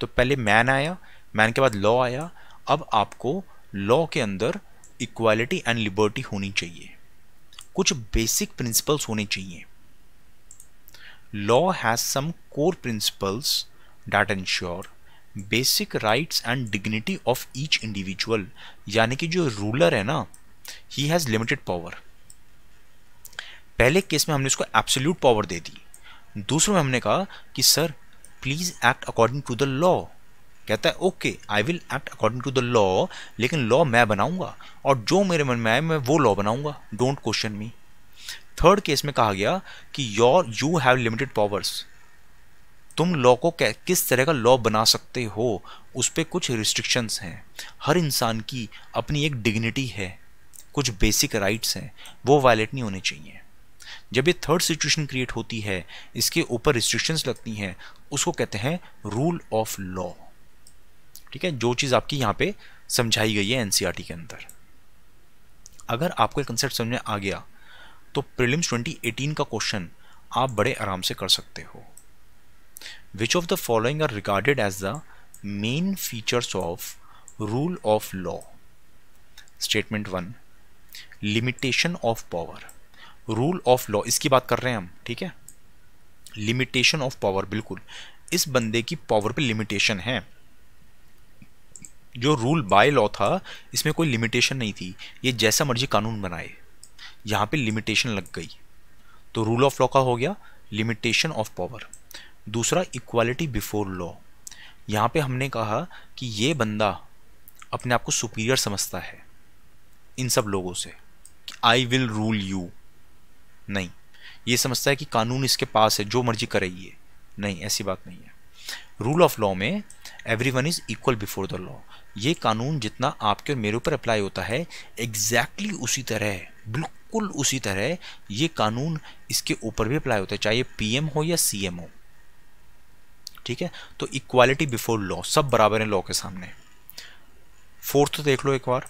तो पहले मैन आया मैन के बाद लॉ आया अब आपको लॉ के अंदर इक्वालिटी एंड लिबर्टी होनी चाहिए कुछ बेसिक प्रिंसिपल्स होने चाहिए law has some core principles that ensure basic rights and dignity of each individual यानी कि जो रूलर है ना ही हैज़ लिमिटेड पावर पहले केस में हमने उसको एब्सोल्यूट पावर दे दी दूसरे में हमने कहा कि sir please act according to the law कहता है okay I will act according to the law लेकिन लॉ मैं बनाऊंगा और जो मेरे मन में आए मैं वो लॉ बनाऊंगा don't question me third case में कहा गया कि your you have limited powers तुम लॉ को किस तरह का लॉ बना सकते हो उस पर कुछ रिस्ट्रिक्शंस हैं हर इंसान की अपनी एक डिग्निटी है कुछ बेसिक राइट्स हैं वो वायलेट नहीं होने चाहिए जब ये थर्ड सिचुएशन क्रिएट होती है इसके ऊपर रिस्ट्रिक्शंस लगती हैं उसको कहते हैं रूल ऑफ लॉ ठीक है जो चीज़ आपकी यहाँ पे समझाई गई है एनसीईआरटी e के अंदर अगर आपको कंसेप्ट समझ में आ गया तो प्रिलिम्स 2018 का क्वेश्चन आप बड़े आराम से कर सकते हो which of the following are regarded as the main features ऑफ rule of law statement 1 limitation of power rule of law इसकी बात कर रहे हैं हम ठीक है लिमिटेशन ऑफ पावर बिल्कुल इस बंदे की पावर पे लिमिटेशन है जो रूल बाय लॉ था इसमें कोई लिमिटेशन नहीं थी ये जैसा मर्जी कानून बनाए यहाँ पे लिमिटेशन लग गई तो रूल ऑफ लॉ का हो गया लिमिटेशन ऑफ पावर दूसरा इक्वालिटी बिफोर लॉ यहाँ पे हमने कहा कि ये बंदा अपने आप को सुपीरियर समझता है इन सब लोगों से आई विल रूल यू नहीं ये समझता है कि कानून इसके पास है जो मर्जी करे ये नहीं ऐसी बात नहीं है रूल ऑफ लॉ में everyone is equal before the law ये कानून जितना आपके और मेरे ऊपर अप्लाई होता है एग्जैक्टली exactly उसी तरह बिल्कुल उसी तरह ये कानून इसके ऊपर भी अप्लाई होता है चाहे एम हो या एम हो ठीक है तो इक्वालिटी बिफोर लॉ सब बराबर है लॉ के सामने फोर्थ तो देख लो एक बार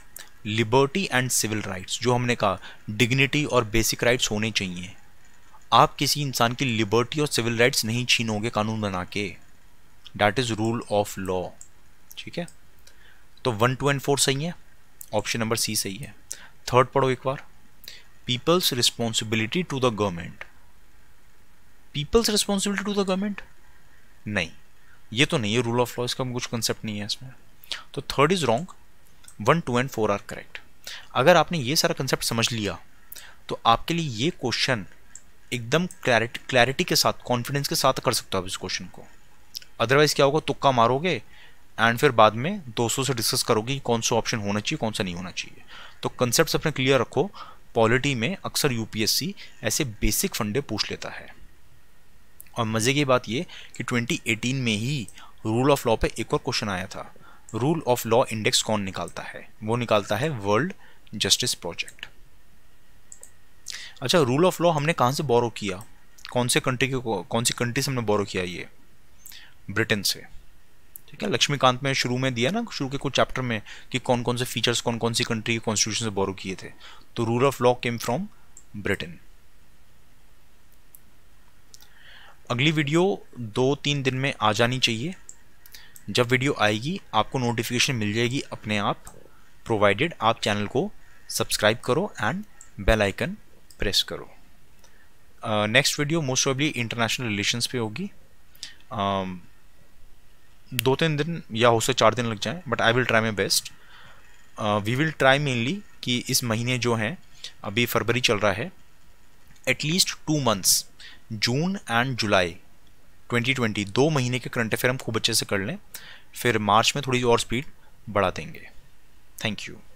लिबर्टी एंड सिविल राइट्स जो हमने कहा डिग्निटी और बेसिक राइट्स होने चाहिए आप किसी इंसान की लिबर्टी और सिविल राइट्स नहीं छीनोगे कानून बना के that is rule of law ठीक है तो वन टू एंड फोर सही है ऑप्शन नंबर सी सही है थर्ड पढ़ो एक बार people's responsibility to the government people's responsibility to the government नहीं ये तो नहीं है रूल ऑफ लॉ इसका कुछ कंसेप्ट नहीं है इसमें तो third is wrong one two and four are correct अगर आपने ये सारा कंसेप्ट समझ लिया तो आपके लिए ये क्वेश्चन एकदम क्लैरिटी क्लैरिटी के साथ कॉन्फिडेंस के साथ कर सकते हो आप इस क्वेश्चन को अदरवाइज़ क्या होगा तुक्का मारोगे एंड फिर बाद में दोस्तों से डिस्कस करोगे कि कौन सा ऑप्शन होना चाहिए कौन सा नहीं होना चाहिए तो कंसेप्ट अपने क्लियर रखो पॉलिटी में अक्सर यू ऐसे बेसिक फंडे पूछ लेता है और मज़े की बात ये कि 2018 में ही रूल ऑफ लॉ पे एक और क्वेश्चन आया था रूल ऑफ लॉ इंडेक्स कौन निकालता है वो निकालता है वर्ल्ड जस्टिस प्रोजेक्ट अच्छा रूल ऑफ लॉ हमने कहाँ से बोरो किया कौन से कंट्री को कौन सी कंट्री से हमने बोरो किया ये ब्रिटेन से ठीक है लक्ष्मीकांत में शुरू में दिया ना शुरू के कुछ चैप्टर में कि कौन कौन से फीचर्स कौन कौन सी कंट्री के कॉन्स्टिट्यूशन से बोरो किए थे तो rule of law came from Britain अगली वीडियो दो तीन दिन में आ जानी चाहिए जब वीडियो आएगी आपको नोटिफिकेशन मिल जाएगी अपने आप प्रोवाइडेड आप चैनल को सब्सक्राइब करो एंड बेल आइकन प्रेस करो next video most probably international relations पे होगी uh, दो तीन दिन या हो सकता चार दिन लग जाएं but I will try my best we will try mainly कि इस महीने जो हैं अभी फरवरी चल रहा है at least two months June and July 2020 दो महीने के करंट अफेयर हम खूब अच्छे से कर लें फिर मार्च में थोड़ी और स्पीड बढ़ा देंगे थैंक यू